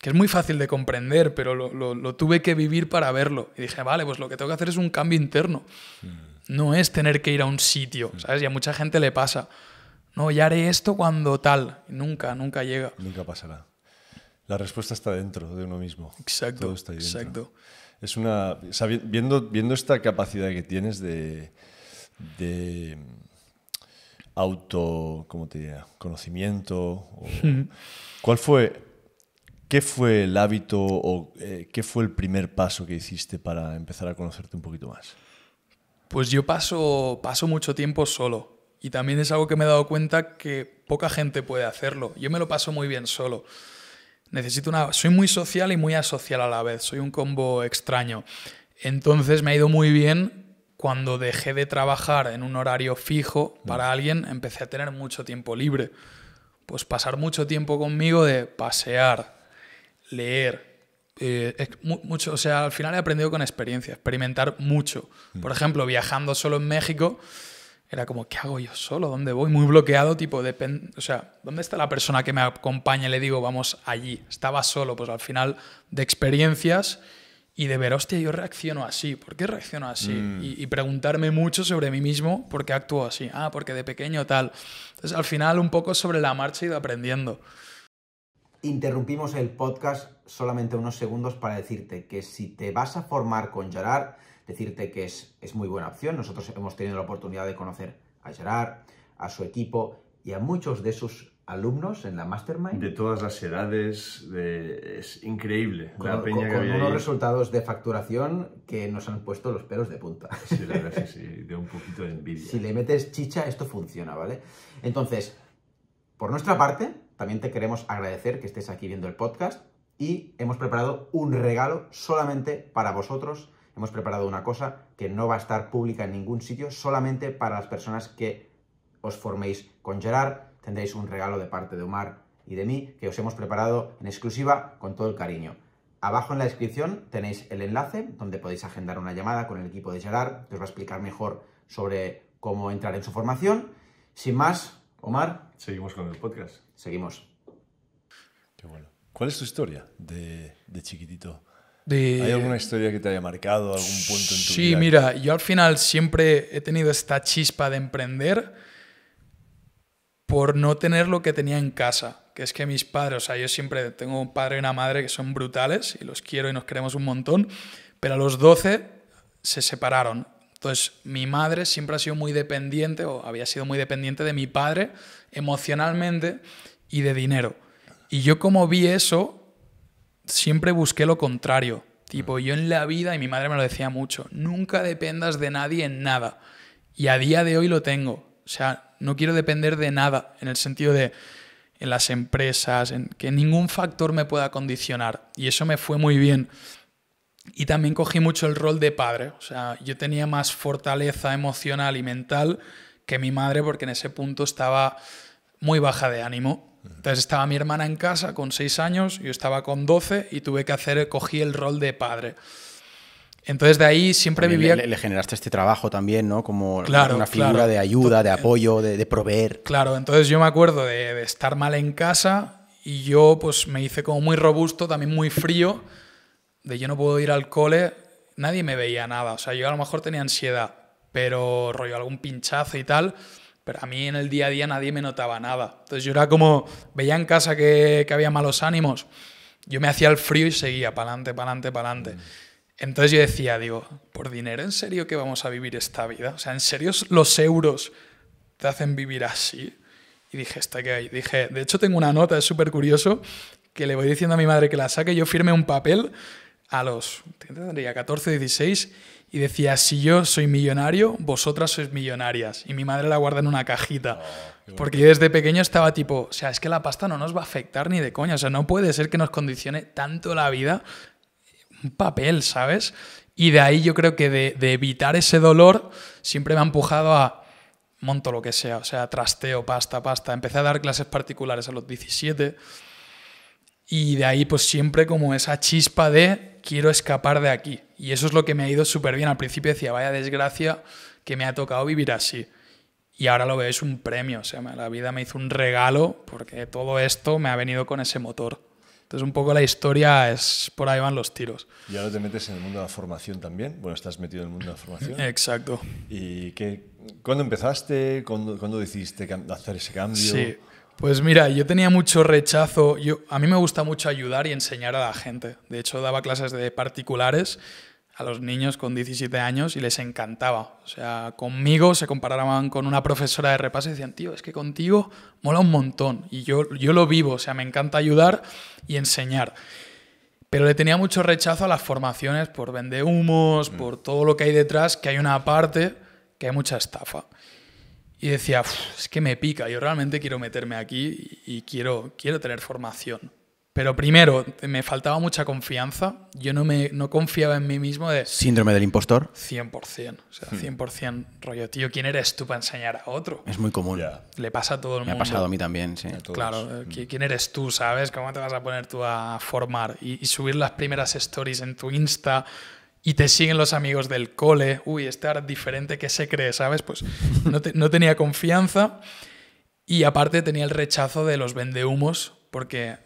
que es muy fácil de comprender, pero lo, lo, tuve que vivir para verlo. Y dije, vale, pues lo que tengo que hacer es un cambio interno. Mm. No es tener que ir a un sitio, ¿sabes? Y a mucha gente le pasa. No, ya haré esto cuando tal. Nunca, nunca llega. Nunca pasará. La respuesta está dentro de uno mismo. Exacto. está Exacto. Es una. Viendo, viendo esta capacidad que tienes de. auto, ¿cómo te diría? Conocimiento. ¿Cuál fue, qué fue el hábito o eh, qué fue el primer paso que hiciste para empezar a conocerte un poquito más? Pues yo paso, paso mucho tiempo solo. Y también es algo que me he dado cuenta que poca gente puede hacerlo. Yo me lo paso muy bien solo. Necesito una. Soy muy social y muy asocial a la vez. Soy un combo extraño. Entonces me ha ido muy bien cuando dejé de trabajar en un horario fijo para mm. alguien, empecé a tener mucho tiempo libre. Pues pasar mucho tiempo conmigo de pasear, leer, eh, es mucho, o sea, al final he aprendido con experiencia, experimentar mucho. Mm. Por ejemplo, viajando solo en México, era como, ¿qué hago yo solo? ¿Dónde voy? Muy bloqueado, tipo, o sea, ¿dónde está la persona que me acompaña? Le digo, vamos allí. Estaba solo, pues al final de experiencias y de ver, hostia, yo reacciono así, ¿por qué reacciono así? Mm. Y, y, preguntarme mucho sobre mí mismo, ¿por qué actúo así? Ah, porque de pequeño tal. Entonces, al final, un poco sobre la marcha he ido aprendiendo interrumpimos el podcast solamente unos segundos para decirte que si te vas a formar con Gerard, decirte que es, es muy buena opción. Nosotros hemos tenido la oportunidad de conocer a Gerard, a su equipo y a muchos de sus alumnos en la Mastermind. De todas las edades, es increíble con, unos resultados de facturación que nos han puesto los pelos de punta. Sí, la verdad sí, de un poquito de envidia. Si le metes chicha, esto funciona, ¿vale? Entonces, por nuestra parte, también te queremos agradecer que estés aquí viendo el podcast y hemos preparado un regalo solamente para vosotros. Hemos preparado una cosa que no va a estar pública en ningún sitio, solamente para las personas que os forméis con Gerard. Tendréis un regalo de parte de Omar y de mí que os hemos preparado en exclusiva con todo el cariño. Abajo en la descripción tenéis el enlace donde podéis agendar una llamada con el equipo de Gerard, que os va a explicar mejor sobre cómo entrar en su formación. Sin más, Omar. Seguimos con el podcast. Seguimos. ¿Cuál es tu historia de, chiquitito? ¿Hay alguna historia que te haya marcado, algún punto en tu vida? Sí, mira, yo al final siempre he tenido esta chispa de emprender por no tener lo que tenía en casa. Que es que mis padres, o sea, yo siempre tengo un padre y una madre que son brutales y los quiero y nos queremos un montón, pero a los 12 se separaron. Entonces, mi madre siempre ha sido muy dependiente o había sido muy dependiente de mi padre emocionalmente y de dinero. Y yo como vi eso, siempre busqué lo contrario. Tipo, yo en la vida, y mi madre me lo decía mucho, nunca dependas de nadie en nada. Y a día de hoy lo tengo. O sea, no quiero depender de nada, en el sentido de en las empresas, en que ningún factor me pueda condicionar. Y eso me fue muy bien. Y también cogí mucho el rol de padre. O sea, yo tenía más fortaleza emocional y mental que mi madre porque en ese punto estaba muy baja de ánimo. Entonces estaba mi hermana en casa con 6 años, yo estaba con 12 y tuve que hacer, cogí el rol de padre. Entonces de ahí siempre vivía... Le, generaste este trabajo también, ¿no? Como una figura de ayuda, de apoyo, de, proveer. Claro, entonces yo me acuerdo de, de, estar mal en casa y yo pues me hice como muy robusto, también muy frío, de yo no puedo ir al cole, nadie me veía nada, o sea, yo a lo mejor tenía ansiedad, pero rollo algún pinchazo y tal pero a mí en el día a día nadie me notaba nada. Entonces yo era como, veía en casa que, había malos ánimos, yo me hacía el frío y seguía, para adelante, para adelante, para adelante. Mm. Entonces yo decía, digo, por dinero, ¿en serio que vamos a vivir esta vida? O sea, ¿en serio los euros te hacen vivir así? Y dije, ¿esta que hay. Dije, de hecho tengo una nota, es súper curioso, que le voy diciendo a mi madre que la saque, yo firme un papel a los, 14, 16, y decía, si yo soy millonario, vosotras sois millonarias. Y mi madre la guarda en una cajita. Oh, porque yo desde pequeño estaba tipo, o sea, es que la pasta no nos va a afectar ni de coña. O sea, no puede ser que nos condicione tanto la vida un papel, ¿sabes? Y de ahí yo creo que de, de evitar ese dolor siempre me ha empujado a monto lo que sea, o sea, trasteo, pasta, pasta. Empecé a dar clases particulares a los 17 y de ahí pues siempre como esa chispa de quiero escapar de aquí. Y eso es lo que me ha ido súper bien. Al principio decía, vaya desgracia que me ha tocado vivir así. Y ahora lo veo, es un premio. O sea, la vida me hizo un regalo porque todo esto me ha venido con ese motor. Entonces, un poco la historia es por ahí van los tiros. Y ahora te metes en el mundo de la formación también. Bueno, estás metido en el mundo de la formación. Exacto. ¿Y qué, cuándo empezaste? ¿Cuándo, ¿Cuándo decidiste hacer ese cambio? Sí. Pues mira, yo tenía mucho rechazo. a mí me gusta mucho ayudar y enseñar a la gente. De hecho, daba clases de particulares a los niños con 17 años y les encantaba. O sea, conmigo se comparaban con una profesora de repaso y decían, tío, es que contigo mola un montón. Y yo, yo lo vivo, o sea, me encanta ayudar y enseñar. Pero le tenía mucho rechazo a las formaciones por humos, mm. por todo lo que hay detrás, que hay una parte que hay mucha estafa y decía, es que me pica, yo realmente quiero meterme aquí y quiero, quiero tener formación. Pero primero, me faltaba mucha confianza, yo no, me, no confiaba en mí mismo de... Síndrome del impostor. 100%, o sea, 100% hmm. rollo, tío, ¿quién eres tú para enseñar a otro? Es muy común. Le pasa a todo el mundo. Me ha pasado a mí también, sí. Claro, eh, hmm. ¿quién eres tú, sabes? ¿Cómo te vas a poner tú a formar? y subir las primeras stories en tu Insta y te siguen los amigos del cole, uy, estar diferente que se cree, ¿sabes? Pues no, no tenía confianza y aparte tenía el rechazo de los vendehumos porque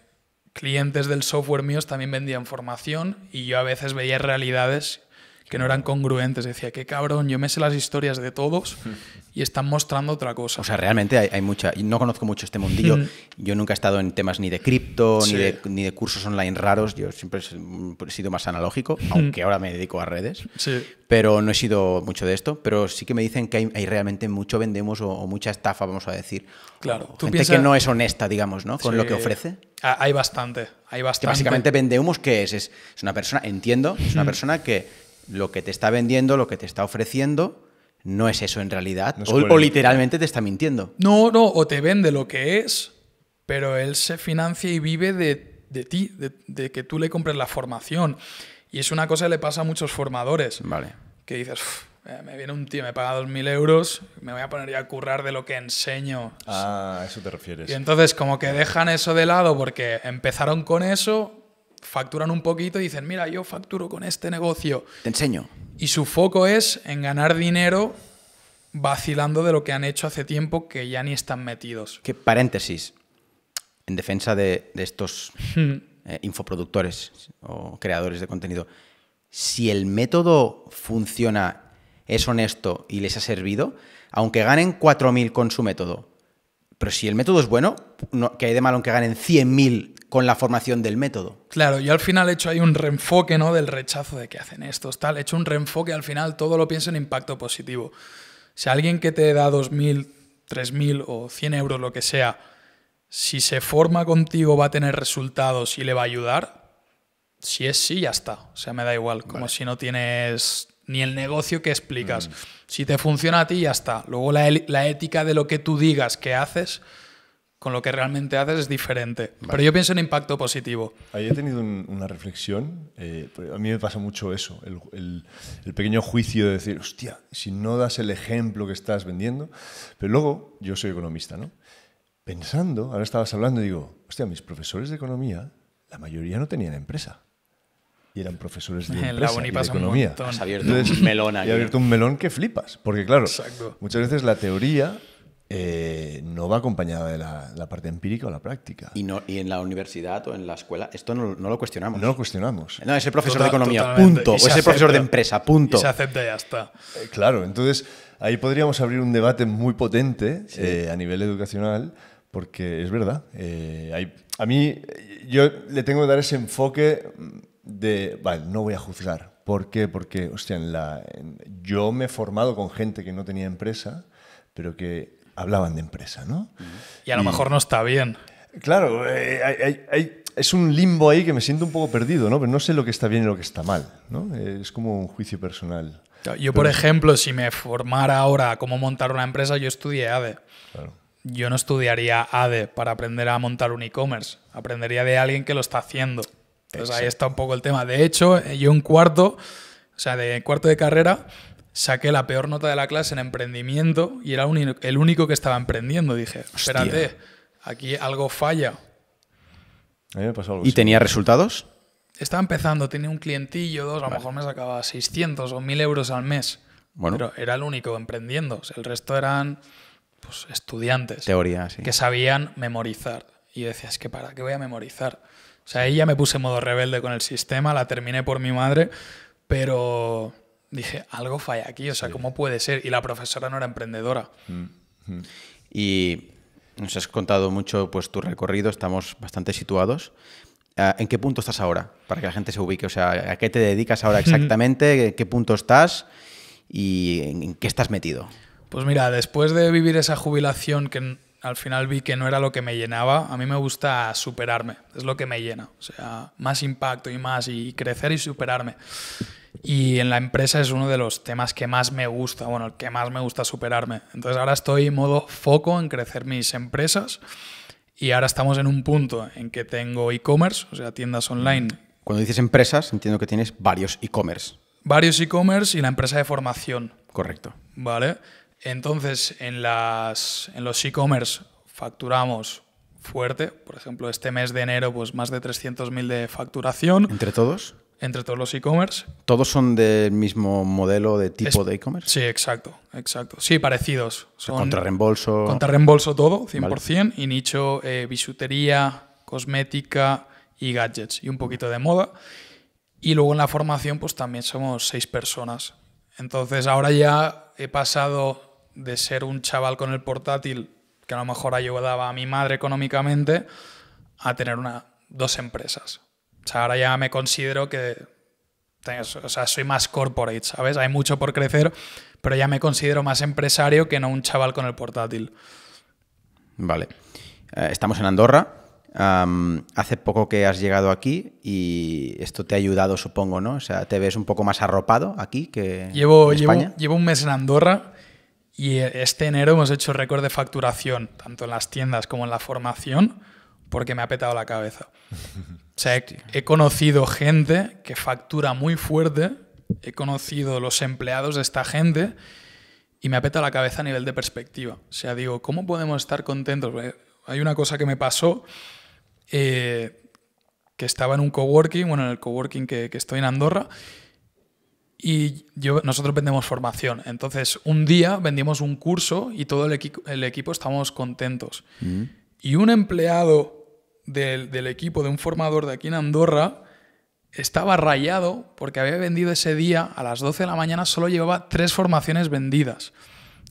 clientes del software míos también vendían formación y yo a veces veía realidades que no eran congruentes. Decía, qué cabrón, yo me sé las historias de todos hmm. y están mostrando otra cosa. O sea, realmente hay, hay mucha. No conozco mucho este mundillo. Hmm. yo nunca he estado en temas ni de cripto, ni, de, cursos online raros. Yo siempre he sido más analógico, hmm. aunque ahora me dedico a redes. Sí. Pero no he sido mucho de esto. Pero sí que me dicen que hay, realmente mucho vendemos o, mucha estafa, vamos a decir. Claro. gente que no es honesta, digamos, ¿no? Con lo que ofrece. Ah, hay bastante, hay bastante. básicamente vendemos, que es? es? una persona, entiendo, es una persona que lo que te está vendiendo, lo que te está ofreciendo, no es eso en realidad. o, literalmente te está mintiendo. No, no, o te vende lo que es, pero él se financia y vive de, ti, de, que tú le compres la formación. Y es una cosa que le pasa a muchos formadores. Vale. Que dices, eh, me viene un tío, me paga 2.000 euros, me voy a poner ya a currar de lo que enseño. Ah, eso te refieres. Y entonces como que dejan eso de lado porque empezaron con eso, facturan un poquito y dicen, mira, yo facturo con este negocio. Te enseño. Y su foco es en ganar dinero vacilando de lo que han hecho hace tiempo que ya ni están metidos. Qué paréntesis, en defensa de, estos eh, infoproductores o creadores de contenido, si el método funciona, es honesto y les ha servido, aunque ganen 4.000 con su método, pero si el método es bueno, no, ¿qué hay de malo en que ganen 100.000 con la formación del método? Claro, yo al final he hecho ahí un reenfoque ¿no? del rechazo de que hacen estos, tal. He hecho un reenfoque, al final todo lo pienso en impacto positivo. Si alguien que te da 2.000, 3.000 o 100 euros, lo que sea, si se forma contigo va a tener resultados y le va a ayudar, si es sí, ya está. O sea, me da igual. Como si no tienes ni el negocio que explicas. Mm. Si te funciona a ti, ya está. Luego la, ética de lo que tú digas que haces con lo que realmente haces es diferente. Pero yo pienso en impacto positivo. Ahí he tenido una reflexión. Eh, pues, a mí me pasa mucho eso, el, el, pequeño juicio de decir, hostia, si no das el ejemplo que estás vendiendo. Pero luego, yo soy economista, ¿no? Pensando, ahora estabas hablando y digo, hostia, mis profesores de economía, la mayoría no tenían empresa y eran profesores de, empresa, y de economía. abierto un melón abierto un melón que flipas, porque claro, muchas veces la teoría eh, no va acompañada de la, parte empírica o la práctica. Y, no, y en la universidad o en la escuela, esto no, lo cuestionamos. No lo cuestionamos. No, ese profesor de economía, punto. O ese profesor de empresa, punto. se acepta y ya está. Eh, claro, entonces ahí podríamos abrir un debate muy potente eh, a nivel educacional, porque es verdad. a mí, yo le tengo que dar ese enfoque de, vale, no voy a juzgar. ¿Por qué? Porque, hostia, en yo me he formado con gente que no tenía empresa, pero que hablaban de empresa, ¿no? Y a lo mejor no está bien. Claro, eh, es un limbo ahí que me siento un poco perdido, ¿no? Pero no sé lo que está bien y lo que está mal, ¿no? Eh, es como un juicio personal. Yo, por ejemplo, si me formara ahora cómo montar una empresa, yo estudié ADE. Yo no estudiaría ADE para aprender a montar un e-commerce. Aprendería de alguien que lo está haciendo. Entonces ahí está un poco el tema. De hecho, eh, yo en cuarto, o sea, de cuarto de carrera, saqué la peor nota de la clase en emprendimiento y era el único que estaba emprendiendo. Dije, espérate, aquí algo falla. ¿Y tenía resultados? Estaba empezando, tenía un clientillo, dos, a lo mejor me sacaba 600 o 1000 euros al mes. Bueno. Pero era el único emprendiendo. el resto eran pues, estudiantes. Que sabían memorizar. Y yo decía, es que para qué voy a memorizar. O sea, ahí ya me puse en modo rebelde con el sistema, la terminé por mi madre, pero dije, algo falla aquí, o sea, ¿cómo puede ser? Y la profesora no era emprendedora. Mm, mm. Y nos has contado mucho pues, tu recorrido, estamos bastante situados. Ah, ¿En qué punto estás ahora? Para que la gente se ubique, o sea, ¿a qué te dedicas ahora exactamente? ¿En qué punto estás? ¿Y en qué estás metido? Pues mira, después de vivir esa jubilación que al final vi que no era lo que me llenaba. A mí me gusta superarme, es lo que me llena. O sea, más impacto y más, y crecer y superarme. Y en la empresa es uno de los temas que más me gusta, bueno, el que más me gusta superarme. Entonces ahora estoy en modo foco en crecer mis empresas y ahora estamos en un punto en que tengo e-commerce, o sea, tiendas online. Cuando dices empresas, entiendo que tienes varios e-commerce. Varios e-commerce y la empresa de formación. Correcto. Vale. Entonces, en, las, en los e-commerce facturamos fuerte. Por ejemplo, este mes de enero, pues más de 300.000 de facturación. ¿Entre todos? Entre todos los e-commerce. ¿Todos son del mismo modelo de tipo de e-commerce? Sí, exacto, exacto. Sí, parecidos. contra reembolso. Contra reembolso todo, 100%, y nicho eh, bisutería, cosmética y gadgets, y un poquito de moda. Y luego en la formación, pues también somos seis personas. Entonces ahora ya he pasado de ser un chaval con el portátil que a lo mejor ayudaba a mi madre económicamente a tener una, dos empresas. O sea, ahora ya me considero que o sea, soy más corporate, ¿sabes? Hay mucho por crecer, pero ya me considero más empresario que no un chaval con el portátil. Vale. Eh, estamos en Andorra. hace poco que has llegado aquí y esto te ha ayudado, supongo, ¿no? O sea, te ves un poco más arropado aquí que en España. Llevo, llevo un mes en Andorra y este enero hemos hecho récord de facturación, tanto en las tiendas como en la formación, porque me ha petado la cabeza. O sea, he, conocido gente que factura muy fuerte, he conocido los empleados de esta gente y me ha petado la cabeza a nivel de perspectiva. O sea, digo, ¿cómo podemos estar contentos? hay una cosa que me pasó, eh, que estaba en un coworking, bueno, en el coworking que estoy en Andorra, y nosotros vendemos formación. Entonces, un día vendimos un curso y todo el, equipo estábamos contentos. Mm. Y un empleado del, equipo de un formador de aquí en Andorra estaba rayado porque había vendido ese día a las 12 de la mañana, solo llevaba tres formaciones vendidas.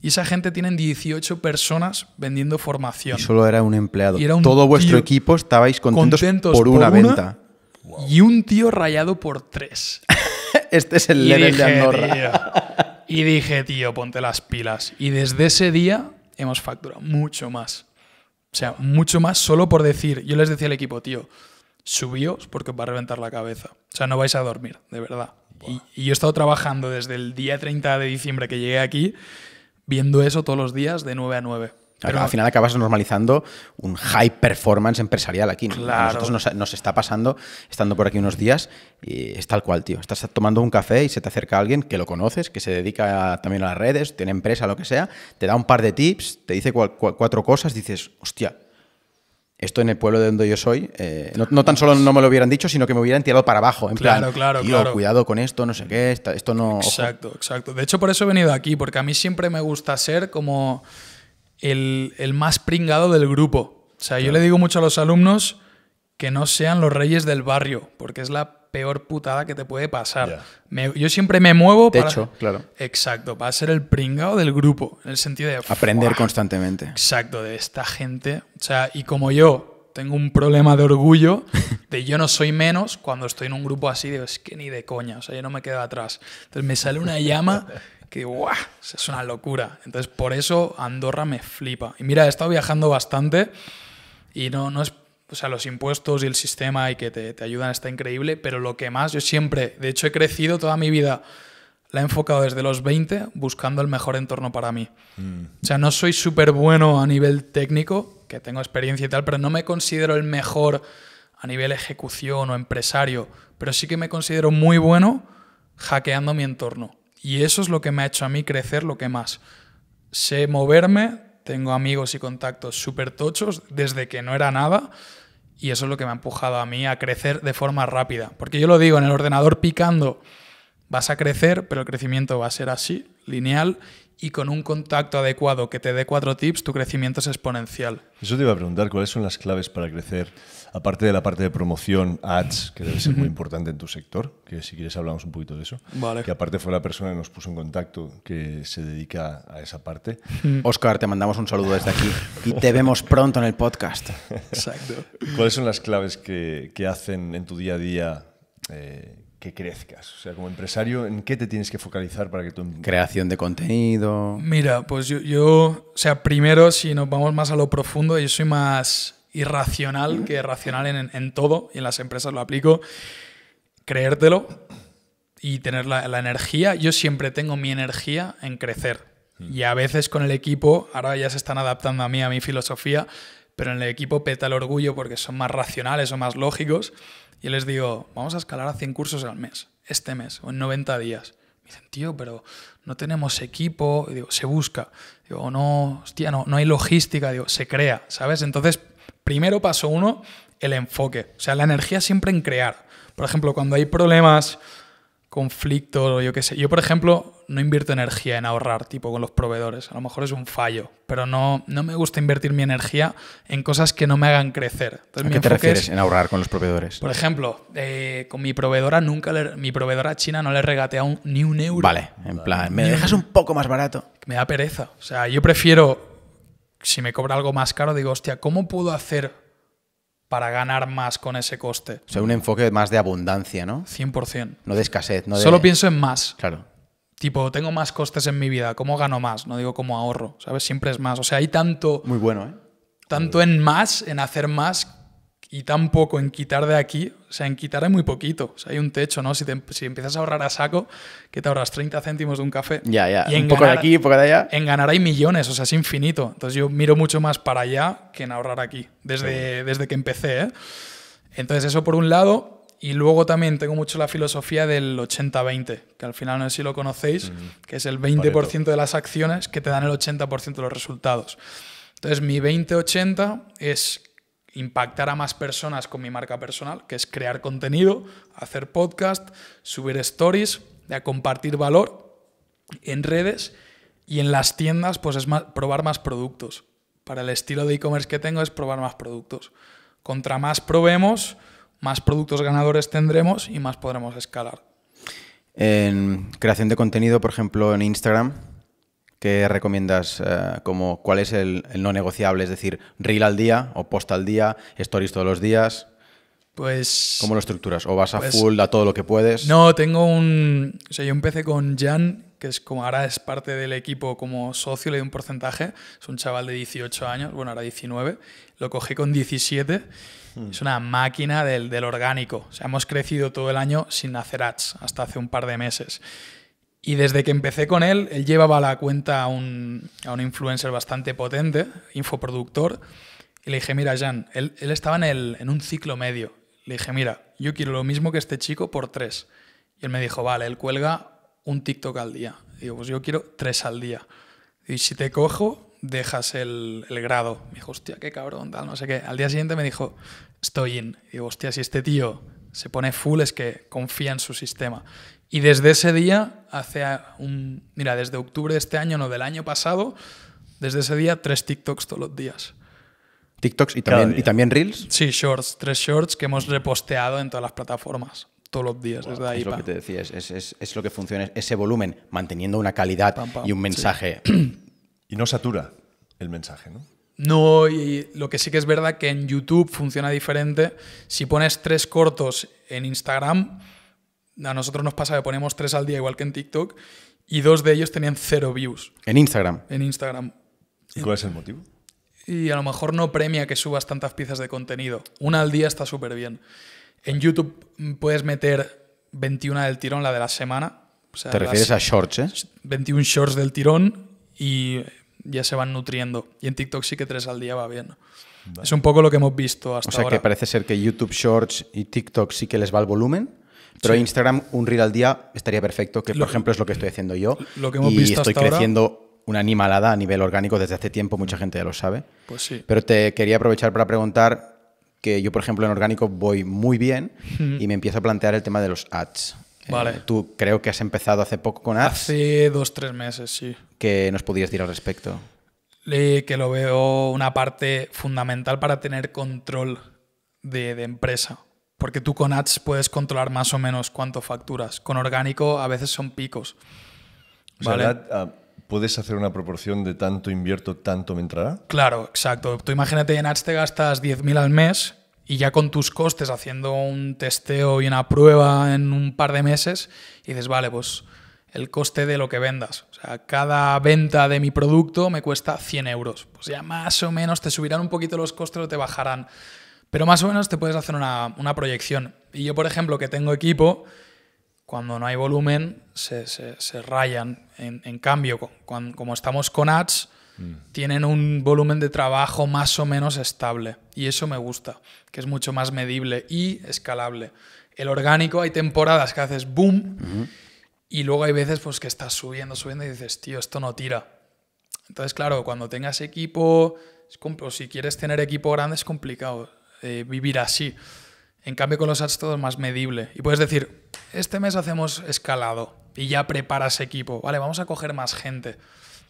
Y esa gente tienen 18 personas vendiendo formación. Y solo era un empleado. todo vuestro equipo estabais contentos, por, una, venta. Y un tío rayado por tres. este es el y de Andorra. y dije, tío, ponte las pilas. Y desde ese día hemos facturado mucho más. O sea, mucho más solo por decir. Yo les decía al equipo, tío, subíos porque os va a reventar la cabeza. O sea, no vais a dormir, de verdad. Y, y, yo he estado trabajando desde el día 30 de diciembre que llegué aquí, viendo eso todos los días de 9 a 9. Pero, al final acabas normalizando un high performance empresarial aquí. Claro. A nosotros nos, está pasando, estando por aquí unos días, y es tal cual, tío. Estás tomando un café y se te acerca alguien que lo conoces, que se dedica también a las redes, tiene empresa, lo que sea, te da un par de tips, te dice cuatro cosas, dices, hostia, esto en el pueblo de donde yo soy, eh, no, tan solo no me lo hubieran dicho, sino que me hubieran tirado para abajo. En claro, plan, claro, cuidado con esto, no sé qué, esto no. Exacto, exacto. De hecho, por eso he venido aquí, porque a mí siempre me gusta ser como el, más pringado del grupo. O sea, yo le digo mucho a los alumnos que no sean los reyes del barrio, porque es la peor putada que te puede pasar. yo siempre me muevo Techo, para. claro. Exacto, para ser el pringado del grupo, en el sentido de. Aprender constantemente. Exacto, de esta gente. O sea, y como yo tengo un problema de orgullo, de yo no soy menos, cuando estoy en un grupo así, digo, es que ni de coña, o sea, yo no me quedo atrás. Entonces me sale una llama que es una locura. Entonces, por eso Andorra me flipa. Y mira, he estado viajando bastante y no, no es. O sea, los impuestos y el sistema y que te, te ayudan está increíble, pero lo que más, yo siempre, de hecho, he crecido toda mi vida la he enfocado desde los 20 buscando el mejor entorno para mí. Mm. O sea, no soy súper bueno a nivel técnico, que tengo experiencia y tal, pero no me considero el mejor a nivel ejecución o empresario, pero sí que me considero muy bueno hackeando mi entorno. Y eso es lo que me ha hecho a mí crecer lo que más. Sé moverme, tengo amigos y contactos súper tochos desde que no era nada y eso es lo que me ha empujado a mí a crecer de forma rápida. Porque yo lo digo, en el ordenador picando vas a crecer, pero el crecimiento va a ser así, lineal, y con un contacto adecuado que te dé cuatro tips, tu crecimiento es exponencial. Eso te iba a preguntar, ¿cuáles son las claves para crecer? aparte de la parte de promoción, ads, que debe ser muy importante en tu sector, que si quieres hablamos un poquito de eso, que aparte fue la persona que nos puso en contacto, que se dedica a esa parte. Oscar, te mandamos un saludo desde aquí y te vemos pronto en el podcast. Exacto. ¿Cuáles son las claves que, hacen en tu día a día? Eh, que crezcas? O sea, como empresario, ¿en qué te tienes que focalizar para que tu... Em- Creación de contenido... Mira, pues yo, o sea, primero, si nos vamos más a lo profundo, yo soy más irracional que racional en, todo, y en las empresas lo aplico, creértelo y tener la, energía. Yo siempre tengo mi energía en crecer. Mm. Y a veces con el equipo, ahora ya se están adaptando a mí, a mi filosofía, pero en el equipo peta el orgullo porque son más racionales o más lógicos. Y les digo, vamos a escalar a 100 cursos al mes, este mes, o en 90 días. Me dicen, tío, pero no tenemos equipo. digo, se busca. Digo, no, hostia, no, no hay logística. Digo, se crea, ¿sabes? Entonces Primero paso uno, el enfoque, o sea, la energía siempre en crear. Por ejemplo, cuando hay problemas, conflictos, yo qué sé, yo por ejemplo no invierto energía en ahorrar, tipo con los proveedores, a lo mejor es un fallo, pero no, no me gusta invertir mi energía en cosas que no me hagan crecer. Entonces, ¿A qué te refieres en ahorrar con los proveedores? Por ejemplo, eh, con mi proveedora nunca, le, mi proveedora china no le regatea ni un euro. Vale, en plan, me dejas un poco más barato. Me da pereza, o sea, yo prefiero si me cobra algo más caro, digo, hostia, ¿cómo puedo hacer para ganar más con ese coste? O sea, un enfoque más de abundancia, ¿no? 100%. No de escasez. No Solo pienso en más. Claro. Tipo, tengo más costes en mi vida, ¿cómo gano más? No digo cómo ahorro, ¿sabes? Siempre es más. O sea, hay tanto... Muy bueno, ¿eh? Tanto en más, en hacer más, y tampoco en quitar de aquí, o sea, en quitar hay muy poquito. O sea, hay un techo, ¿no? Si, empiezas a ahorrar a saco, que te ahorras 30 céntimos de un café. Ya, ya. Y en un poco ganar, de aquí, un poco de allá. En ganar hay millones, o sea, es infinito. Entonces yo miro mucho más para allá que en ahorrar aquí, desde, desde que empecé. ¿eh? Entonces eso por un lado. Y luego también tengo mucho la filosofía del 80-20, que al final no sé si lo conocéis, que es el 20% de las acciones que te dan el 80% de los resultados. Entonces mi 20-80 es impactar a más personas con mi marca personal, que es crear contenido, hacer podcast, subir stories, compartir valor en redes y en las tiendas, pues es probar más productos. Para el estilo de e-commerce que tengo es probar más productos. Contra más probemos, más productos ganadores tendremos y más podremos escalar. En creación de contenido, por ejemplo, en Instagram, ¿Qué recomiendas eh, como cuál es el, no negociable? Es decir, reel al día o post al día, stories todos los días. Pues. ¿Cómo lo estructuras? ¿O vas a pues full a todo lo que puedes? No, tengo un. O sea, yo empecé con Jan, que es como ahora es parte del equipo como socio, le doy un porcentaje. Es un chaval de 18 años, bueno, ahora 19. Lo cogí con 17. Hmm. Es una máquina del, del, orgánico. O sea, hemos crecido todo el año sin hacer ads, hasta hace un par de meses. Y desde que empecé con él, él llevaba la cuenta a un, influencer bastante potente, infoproductor, y le dije, mira, Jan, él, estaba en, el, en un ciclo medio. Le dije, mira, yo quiero lo mismo que este chico por tres. Y él me dijo, vale, él cuelga un TikTok al día. digo, pues yo quiero tres al día. Y si te cojo, dejas el, el, grado. Me dijo, hostia, qué cabrón, tal, no sé qué. Al día siguiente me dijo, estoy in. digo, hostia, si este tío se pone full es que confía en su sistema. Y desde ese día, hace un. Mira, desde octubre de este año, no del año pasado, desde ese día, tres TikToks todos los días. ¿TikToks y también, y Reels? Sí, Shorts. Tres Shorts que hemos reposteado en todas las plataformas todos los días desde ahí. Es lo que te decía, es, es, es, lo que funciona, ese volumen, manteniendo una calidad y un mensaje. y no satura el mensaje, ¿no? No, y lo que sí que es verdad que en YouTube funciona diferente. Si pones tres cortos en Instagram, a nosotros nos pasa que ponemos tres al día igual que en TikTok y dos de ellos tenían cero views. ¿En Instagram? En Instagram. ¿Y cuál es el motivo? Y a lo mejor no premia que subas tantas piezas de contenido. Una al día está súper bien. En YouTube puedes meter 21 del tirón, la de la semana. ¿Te refieres a shorts, eh? 21 shorts del tirón y ya se van nutriendo. Y en TikTok sí que tres al día va bien. Es un poco lo que hemos visto hasta ahora. O sea que parece ser que YouTube Shorts y TikTok sí que les va el volumen. Pero Instagram, un reel al día estaría perfecto, que por ejemplo es lo que estoy haciendo yo. y estoy creciendo una animalada a nivel orgánico desde hace tiempo, mucha mm. gente ya lo sabe. Pues sí. Pero te quería aprovechar para preguntar que yo, por ejemplo, en orgánico voy muy bien y me empiezo a plantear el tema de los ads. Eh, vale. tú creo que has empezado hace poco con ads. Hace dos, tres meses, sí. ¿Qué nos podías decir al respecto? que lo veo una parte fundamental para tener control de, de empresa porque tú con ads puedes controlar más o menos cuánto facturas. Con orgánico a veces son picos. Ah, ¿Puedes hacer una proporción de tanto invierto, tanto me entrará? Claro, exacto. Tú imagínate en ads te gastas 10.000 al mes y ya con tus costes haciendo un testeo y una prueba en un par de meses, y dices, vale, pues el coste de lo que vendas. O sea, cada venta de mi producto me cuesta 100 euros. Pues ya más o menos te subirán un poquito los costes o te bajarán. Pero más o menos te puedes hacer una, proyección. Y yo, por ejemplo, que tengo equipo, cuando no hay volumen, se, rayan. En, cambio, como estamos con ads, mm. tienen un volumen de trabajo más o menos estable. Y eso me gusta, que es mucho más medible y escalable. El orgánico, hay temporadas que haces boom. Y luego hay veces pues, que estás subiendo, subiendo y dices, tío, esto no tira. Entonces, claro, cuando tengas equipo, es o si quieres tener equipo grande es complicado. Eh, vivir así. En cambio, con los ads todo es más medible. Y puedes decir, este mes hacemos escalado y ya preparas equipo. Vale, vamos a coger más gente.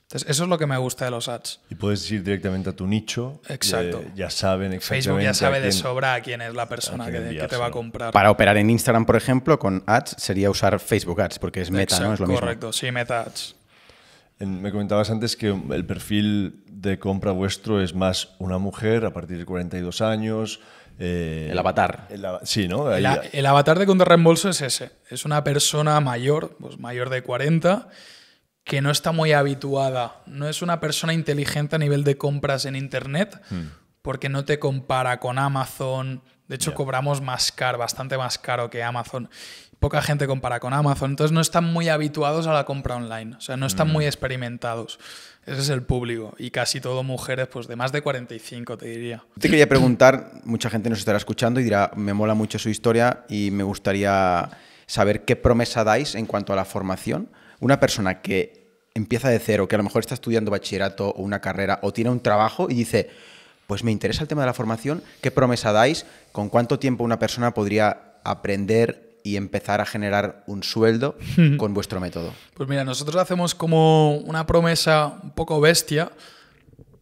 Entonces, eso es lo que me gusta de los ads. Y puedes ir directamente a tu nicho. Exacto. Eh, ya saben exactamente. Facebook ya sabe de sobra quién es la persona que, te va a comprar. Para operar en Instagram, por ejemplo, con ads sería usar Facebook ads, porque es meta, ¿no? Es lo correcto, sí, meta ads. Me comentabas antes que el perfil de compra vuestro es más una mujer a partir de 42 años. Eh, el avatar. El, sí, ¿no? el, avatar de contrareembolso es ese. Es una persona mayor, pues mayor de 40, que no está muy habituada. No es una persona inteligente a nivel de compras en Internet, hmm. porque no te compara con Amazon. De hecho, cobramos más caro, bastante más caro que Amazon poca gente compara con Amazon, entonces no están muy habituados a la compra online, o sea, no están hmm. muy experimentados. Ese es el público. Y casi todo mujeres, pues de más de 45, te diría. Te quería preguntar, mucha gente nos estará escuchando y dirá, me mola mucho su historia y me gustaría saber qué promesa dais en cuanto a la formación. Una persona que empieza de cero, que a lo mejor está estudiando bachillerato o una carrera o tiene un trabajo y dice, pues me interesa el tema de la formación, ¿qué promesa dais? ¿Con cuánto tiempo una persona podría aprender y empezar a generar un sueldo con vuestro método? Pues mira, nosotros hacemos como una promesa un poco bestia,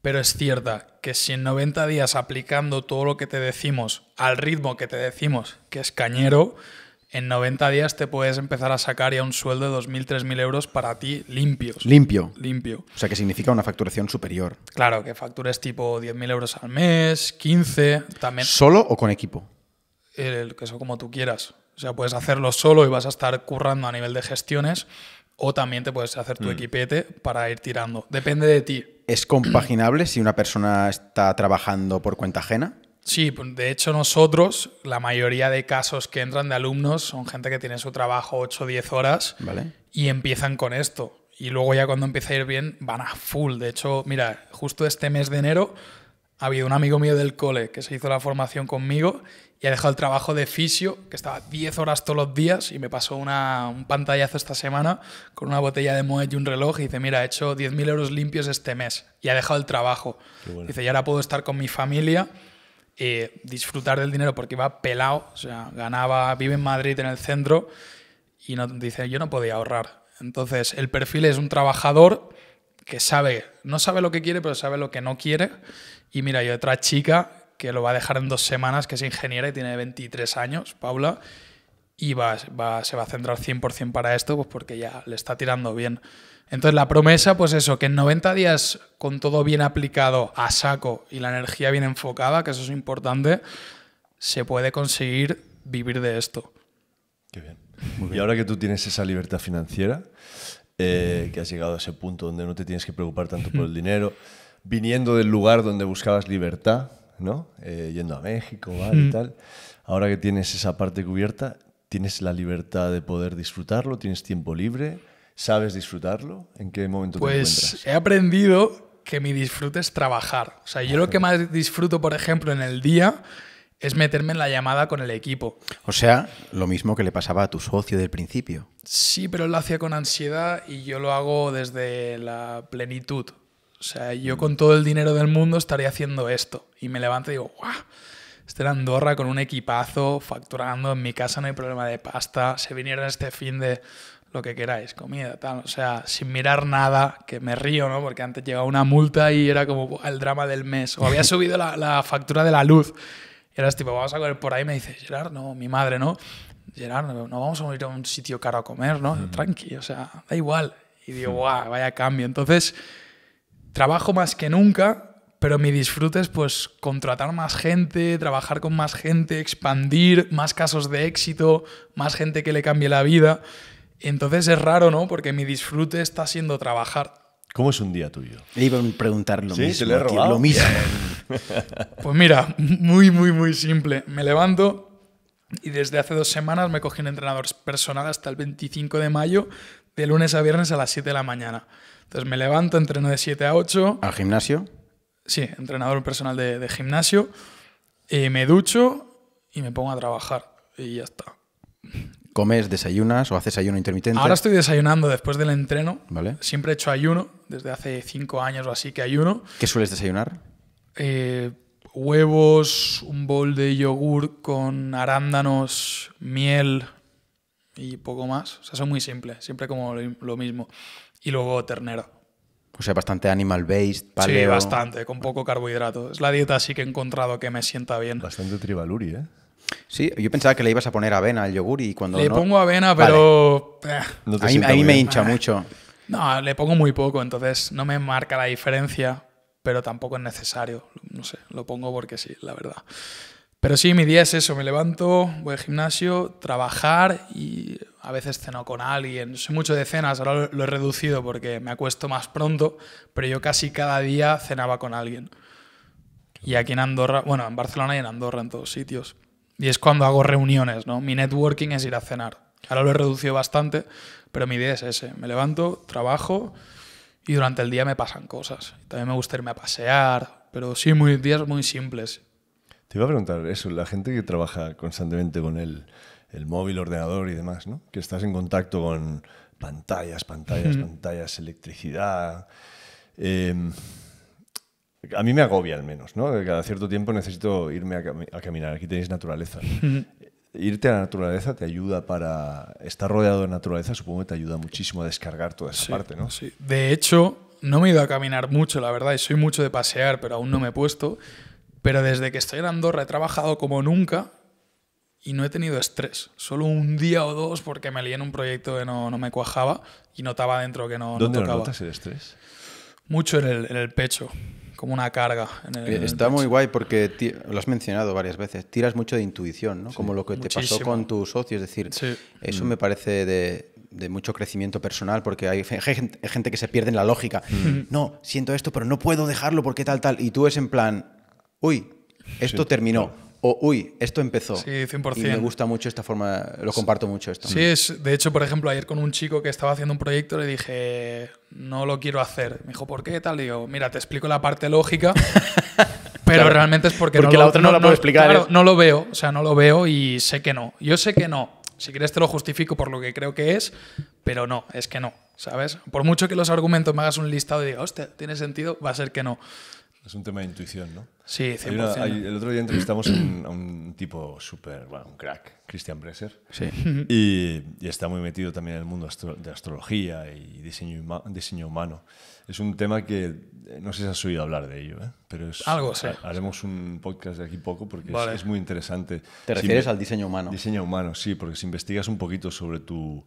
pero es cierta, que si en 90 días aplicando todo lo que te decimos al ritmo que te decimos, que es cañero, en 90 días te puedes empezar a sacar ya un sueldo de 2.000, 3.000 euros para ti limpios. Limpio. Limpio. O sea, que significa una facturación superior. Claro, que factures tipo 10.000 euros al mes, 15, también. ¿Solo o con equipo? El, que eso como tú quieras. O sea, puedes hacerlo solo y vas a estar currando a nivel de gestiones o también te puedes hacer tu mm. equipete para ir tirando. Depende de ti. ¿Es compaginable si una persona está trabajando por cuenta ajena? Sí, pues, de hecho nosotros, la mayoría de casos que entran de alumnos son gente que tiene su trabajo 8 o 10 horas vale. y empiezan con esto. Y luego ya cuando empieza a ir bien van a full. De hecho, mira, justo este mes de enero ha habido un amigo mío del cole que se hizo la formación conmigo y ha dejado el trabajo de fisio, que estaba 10 horas todos los días, y me pasó un pantallazo esta semana con una botella de Moet y un reloj, y dice, mira, he hecho 10.000 euros limpios este mes, y ha dejado el trabajo. Dice, y ahora puedo estar con mi familia, y eh, disfrutar del dinero, porque iba pelado, o sea, ganaba, vive en Madrid, en el centro, y no, dice, yo no podía ahorrar. Entonces, el perfil es un trabajador que sabe, no sabe lo que quiere, pero sabe lo que no quiere. Y mira, hay otra chica que lo va a dejar en dos semanas, que es ingeniera y tiene 23 años, Paula, y va, se va a centrar 100% para esto, pues porque ya le está tirando bien. Entonces la promesa, pues eso, que en 90 días con todo bien aplicado a saco y la energía bien enfocada, que eso es importante, se puede conseguir vivir de esto. Qué bien. Y ahora que tú tienes esa libertad financiera, eh, que has llegado a ese punto donde no te tienes que preocupar tanto por el dinero, viniendo del lugar donde buscabas libertad, ¿no? Eh, yendo a México, y tal. Ahora que tienes esa parte cubierta, tienes la libertad de poder disfrutarlo, tienes tiempo libre, sabes disfrutarlo. ¿En qué momento pues te encuentras? Pues he aprendido que mi disfrute es trabajar. O sea, yo lo que más disfruto, por ejemplo, en el día es meterme en la llamada con el equipo. O sea, lo mismo que le pasaba a tu socio del principio. Sí, pero él lo hacía con ansiedad y yo lo hago desde la plenitud. O sea, yo con todo el dinero del mundo estaría haciendo esto. Y me levanto y digo, ¡guau! Estar en Andorra con un equipazo, facturando, en mi casa no hay problema de pasta, se vinieron este fin de lo que queráis, comida, tal, o sea, sin mirar nada, que me río, ¿no? Porque antes llegaba una multa y era como el drama del mes, o había subido la, factura de la luz, y eras tipo, vamos a comer por ahí, me dice, Gerard, no, mi madre, ¿no? Gerard, no, vamos a ir a un sitio caro a comer, ¿no? Tranquilo. Tranqui, o sea, da igual. Y digo, guau, vaya cambio. Entonces, trabajo más que nunca, pero mi disfrute es pues contratar más gente, trabajar con más gente, expandir más casos de éxito, más gente que le cambie la vida. Entonces es raro, ¿no? Porque mi disfrute está siendo trabajar. ¿Cómo es un día tuyo? Le iban a preguntar lo mismo. lo mismo. pues mira, muy, muy, muy simple. Me levanto, y desde hace dos semanas me cogí un entrenador personal hasta el 25 de mayo, de lunes a viernes a las 7 de la mañana. Entonces me levanto, entreno de 7 a 8. ¿Al gimnasio? Sí, entrenador personal de, gimnasio. Y eh, me ducho y me pongo a trabajar. Y ya está. ¿Comes, desayunas o haces ayuno intermitente? Ahora estoy desayunando después del entreno. Siempre he hecho ayuno, desde hace 5 años o así que ayuno. ¿Qué sueles desayunar? Eh, huevos, un bol de yogur con arándanos, miel y poco más. O sea, son muy simples, siempre como lo mismo. Y luego ternero. O sea, bastante animal based, paleo. Sí, bastante, con poco carbohidrato. Es la dieta así que he encontrado que me sienta bien. Bastante tribaluri, ¿eh? Sí, yo pensaba que le ibas a poner avena al yogur y cuando Le pongo avena, pero... a mí me hincha mucho. No, le pongo muy poco, entonces no me marca la diferencia pero tampoco es necesario. No sé, lo pongo porque sí, la verdad. Pero sí, mi día es eso, me levanto, voy al gimnasio, trabajar y a veces ceno con alguien. Soy mucho de cenas, ahora lo he reducido porque me acuesto más pronto, pero yo casi cada día cenaba con alguien. Y aquí en Andorra, bueno, en Barcelona y en Andorra, en todos sitios. Y es cuando hago reuniones, ¿no? Mi networking es ir a cenar. Ahora lo he reducido bastante, pero mi día es ese. Me levanto, trabajo, y durante el día me pasan cosas. También me gusta irme a pasear, pero sí, muy, días muy simples. Te iba a preguntar eso, la gente que trabaja constantemente con el, el móvil, ordenador y demás, ¿no? Que estás en contacto con pantallas, pantallas, pantallas, electricidad. Em, a mí me agobia al menos, ¿no? Cada cierto tiempo necesito irme a, caminar. Aquí tenéis naturaleza irte a la naturaleza te ayuda para estar rodeado de naturaleza, supongo que te ayuda muchísimo a descargar toda esa parte, ¿no? Sí. De hecho, no me he ido a caminar mucho, la verdad, y soy mucho de pasear, pero aún no me he puesto. Pero desde que estoy en Andorra he trabajado como nunca y no he tenido estrés. Solo un día o dos porque me lié en un proyecto que no, no me cuajaba y notaba dentro que no, ¿Dónde no tocaba. el estrés? Mucho en el, en el pecho como una carga. Está muy guay porque lo has mencionado varias veces, tiras mucho de intuición, ¿no? como lo que te pasó con tus socio, es decir, eso mm. me parece de, mucho crecimiento personal porque hay, gente, que se pierde en la lógica. Mm. No, siento esto, pero no puedo dejarlo porque tal, tal. Y tú es en plan, uy, esto terminó o uy, esto empezó. Sí, 100%. Y me gusta mucho esta forma, lo comparto mucho esto. Sí, es, de hecho, por ejemplo, ayer con un chico que estaba haciendo un proyecto le dije, no lo quiero hacer. Me dijo, ¿por qué? Tal, y digo, mira, te explico la parte lógica, pero realmente es porque, no la lo, otra no, la puedo explicar. ¿eh? no lo veo, o sea, no lo veo y sé que no. Yo sé que no. Si quieres te lo justifico por lo que creo que es, pero no, es que no, ¿sabes? Por mucho que los argumentos me hagas un listado y diga, hostia, tiene sentido, va a ser que no. Es un tema de intuición, ¿no? Sí, 100%. el otro día entrevistamos a un tipo súper, bueno, un crack, Christian Bresser. Sí. Y, está muy metido también en el mundo de astrología y diseño, diseño humano. Es un tema que eh, no sé si has oído hablar de ello, ¿eh? pero es, algo haremos un podcast de aquí poco porque es, muy interesante. ¿Te refieres al diseño humano? Diseño humano, sí, porque si investigas un poquito sobre tu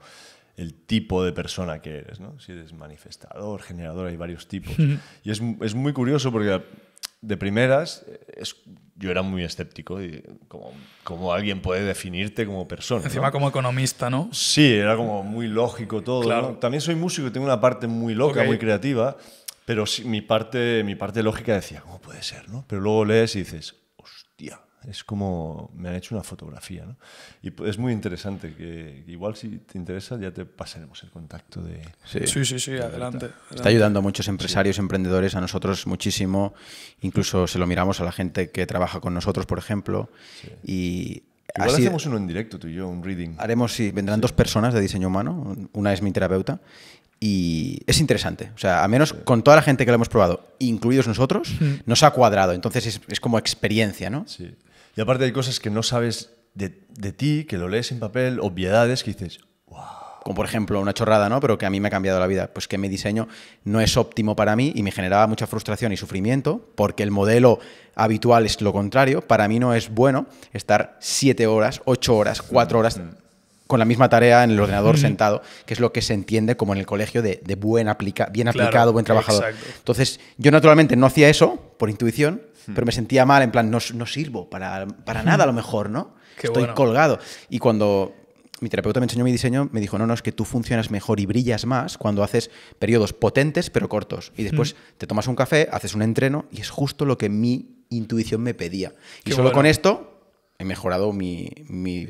el tipo de persona que eres, ¿no? Si eres manifestador, generador, hay varios tipos. Y es, muy curioso porque de primeras yo era muy escéptico y como, alguien puede definirte como persona. Encima como economista, ¿no? Sí, era como muy lógico todo. También soy músico tengo una parte muy loca, muy creativa, pero mi, parte, mi parte lógica decía, ¿cómo puede ser? ¿no? Pero luego lees y dices, es como me han hecho una fotografía. ¿no? Y es muy interesante, que igual si te interesa ya te pasaremos el contacto de... Sí, sí, sí, adelante, Está ayudando a muchos empresarios, emprendedores, a nosotros muchísimo. Incluso se lo miramos a la gente que trabaja con nosotros, por ejemplo. Y Igual hacemos uno en directo, tú y yo, un reading. Haremos, sí, vendrán dos personas de diseño humano, una es mi terapeuta, y es interesante. O sea, a menos con toda la gente que lo hemos probado, incluidos nosotros, nos ha cuadrado. Entonces es, es como experiencia, ¿no? Sí. Y aparte hay cosas que no sabes de, ti, que lo lees en papel, obviedades que dices, como por ejemplo una chorrada, ¿no? Pero que a mí me ha cambiado la vida. Pues que mi diseño no es óptimo para mí y me generaba mucha frustración y sufrimiento porque el modelo habitual es lo contrario. Para mí no es bueno estar siete horas, ocho horas, cuatro horas con la misma tarea en el ordenador sentado, que es lo que se entiende como en el colegio de, buen aplica, bien aplicado, buen trabajador. Entonces, yo naturalmente no hacía eso por intuición, Hmm. pero me sentía mal, en plan, no, no sirvo para, para nada a lo mejor, ¿no? Estoy colgado. Y cuando mi terapeuta me enseñó mi diseño, me dijo, no, no, es que tú funcionas mejor y brillas más cuando haces periodos potentes pero cortos. Y después hmm. te tomas un café, haces un entreno y es justo lo que mi intuición me pedía. y solo con esto he mejorado mi,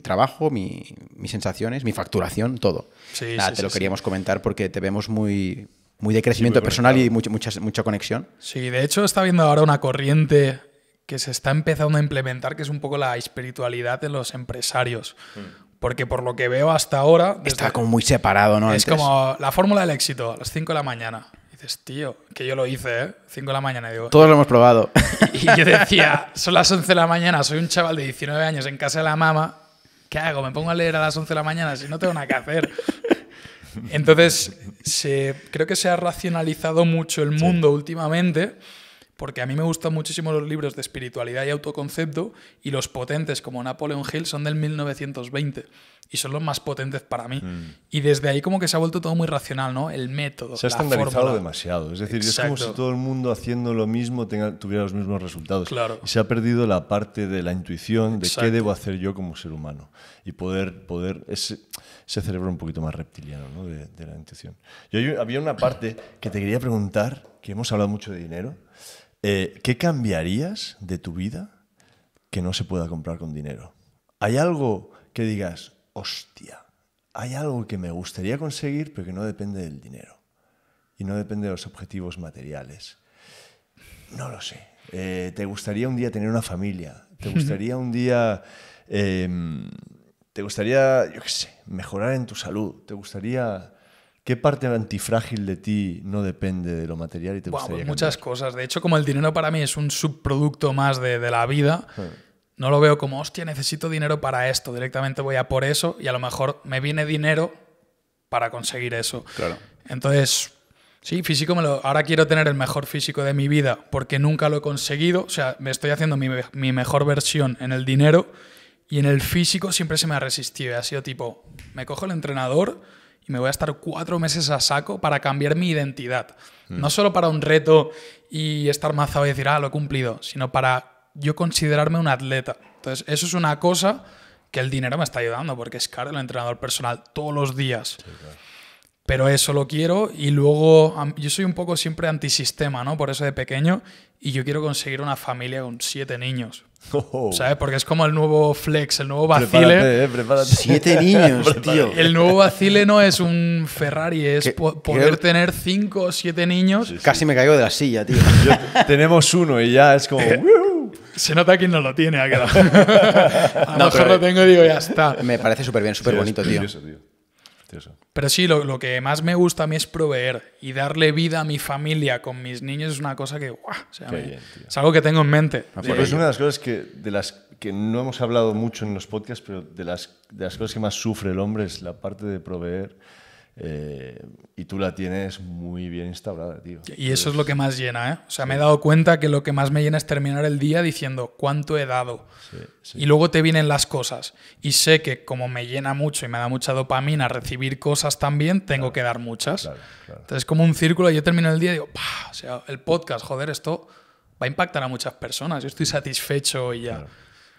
trabajo, mi, mis sensaciones, mi facturación, todo. Nada, te lo queríamos comentar porque te vemos muy muy de crecimiento personal y mucha, mucha conexión. Sí, de hecho está viendo ahora una corriente que se está empezando a implementar, que es un poco la espiritualidad de los empresarios. Hmm. Porque por lo que veo hasta ahora... está como muy separado, ¿no? Es como la fórmula del éxito, a las 5 de la mañana. dices, tío, que yo lo hice, ¿eh? 5 de la mañana. digo, Todos lo hemos probado. Y, yo decía, son las 11 de la mañana, soy un chaval de 19 años en casa de la mamá, ¿Qué hago? ¿Me pongo a leer a las 11 de la mañana si no tengo nada que hacer? Entonces, se, creo que se ha racionalizado mucho el mundo últimamente, porque a mí me gustan muchísimo los libros de espiritualidad y autoconcepto, y los potentes como Napoleon Hill son del 1920, y son los más potentes para mí. Mm. Y desde ahí como que se ha vuelto todo muy racional, ¿no? El método. Se ha estandarizado demasiado, es decir, es como si todo el mundo haciendo lo mismo tuviera los mismos resultados. Claro. Y se ha perdido la parte de la intuición, de qué debo hacer yo como ser humano, y poder, poder ese cerebro un poquito más reptiliano ¿no? de, la intención. Yo había una parte que te quería preguntar, que hemos hablado mucho de dinero. Eh, ¿Qué cambiarías de tu vida que no se pueda comprar con dinero? ¿Hay algo que digas, hostia, hay algo que me gustaría conseguir pero que no depende del dinero y no depende de los objetivos materiales? No lo sé. Eh, ¿Te gustaría un día tener una familia? ¿Te gustaría un día... Em, ¿Te gustaría, yo qué sé, mejorar en tu salud? ¿Te gustaría... ¿Qué parte antifrágil de ti no depende de lo material y te pues gustaría Muchas cosas. De hecho, como el dinero para mí es un subproducto más de, la vida, ah. no lo veo como, hostia, necesito dinero para esto. Directamente voy a por eso y a lo mejor me viene dinero para conseguir eso. Claro. Entonces, sí, físico me lo. Ahora quiero tener el mejor físico de mi vida porque nunca lo he conseguido. O sea, me estoy haciendo mi mejor versión en el dinero y en el físico siempre se me ha resistido. Ha sido tipo, me cojo el entrenador y me voy a estar cuatro meses a saco para cambiar mi identidad. Mm. No solo para un reto y estar mazado y decir, ah, lo he cumplido, sino para yo considerarme un atleta. Entonces, eso es una cosa que el dinero me está ayudando, porque es caro el entrenador personal todos los días. Sí, pero eso lo quiero y luego yo soy un poco siempre antisistema, ¿no? Por eso de pequeño y yo quiero conseguir una familia con siete niños. Oh. ¿Sabes? Porque es como el nuevo flex, el nuevo vacile. Prepárate, eh, prepárate. Siete niños, tío. El nuevo vacile no es un Ferrari, es poder tener cinco o siete niños. Casi me caigo de la silla, tío. tenemos uno y ya es como. Se nota quién no lo tiene. A lo no, mejor lo tengo y digo, ya está. Me parece súper bien, súper bonito, tío. tío. Pero sí, lo, que más me gusta a mí es proveer y darle vida a mi familia con mis niños es una cosa que, ¡guau! es algo que tengo en mente. Es una de las cosas que, de las que no hemos hablado mucho en los podcasts, pero de las, de las cosas que más sufre el hombre es la parte de proveer eh, y tú la tienes muy bien instaurada, tío. Y eso es lo que más llena, ¿eh? O sea, me he dado cuenta que lo que más me llena es terminar el día diciendo cuánto he dado. Y luego te vienen las cosas. Y sé que como me llena mucho y me da mucha dopamina recibir cosas también, tengo que dar muchas. entonces es como un círculo. Yo termino el día y digo, O sea, el podcast, joder, esto va a impactar a muchas personas. Yo estoy satisfecho y ya.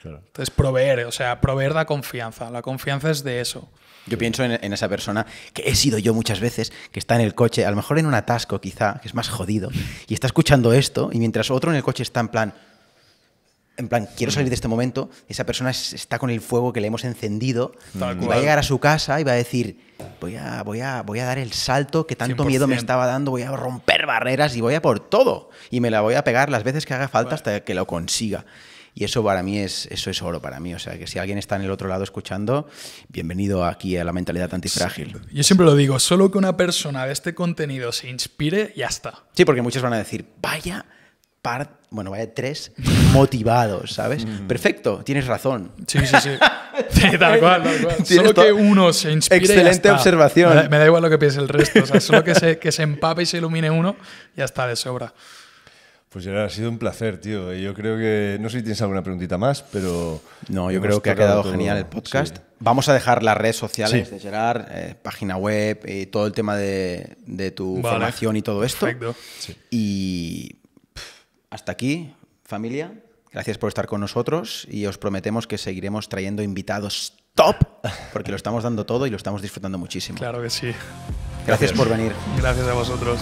Entonces, proveer, o sea, proveer da confianza. La confianza es de eso. Yo pienso en, esa persona que he sido yo muchas veces, que está en el coche, a lo mejor en un atasco quizá, que es más jodido, y está escuchando esto, y mientras otro en el coche está en plan, en plan, quiero salir de este momento, esa persona está con el fuego que le hemos encendido, y va a llegar a su casa y va a decir, voy a, voy a, voy a dar el salto que tanto miedo me estaba dando, voy a romper barreras y voy a por todo, y me la voy a pegar las veces que haga falta hasta que lo consiga. Y eso para mí es, eso es oro para mí. O sea, que si alguien está en el otro lado escuchando, bienvenido aquí a la mentalidad antifrágil. frágil yo siempre lo digo, solo que una persona de este contenido se inspire, ya está. Sí, porque muchos van a decir, vaya bueno, vaya tres motivados, ¿sabes? Mm. Perfecto, tienes razón. Sí, sí, sí. tal cual, Solo que uno se inspire. Excelente observación. Me da, igual lo que piense el resto. O sea, solo que que se empape y se ilumine uno, ya está de sobra. Pues Gerard, ha sido un placer, tío. Yo creo que. No sé si tienes alguna preguntita más, pero. No, yo creo que ha quedado genial el podcast. Vamos a dejar las redes sociales de Gerard, eh, página web y eh, todo el tema de, tu formación y todo esto. Perfecto. Y. hasta aquí, familia. Gracias por estar con nosotros y os prometemos que seguiremos trayendo invitados top, porque lo estamos dando todo y lo estamos disfrutando muchísimo. Claro que sí. Gracias por venir. Gracias a vosotros.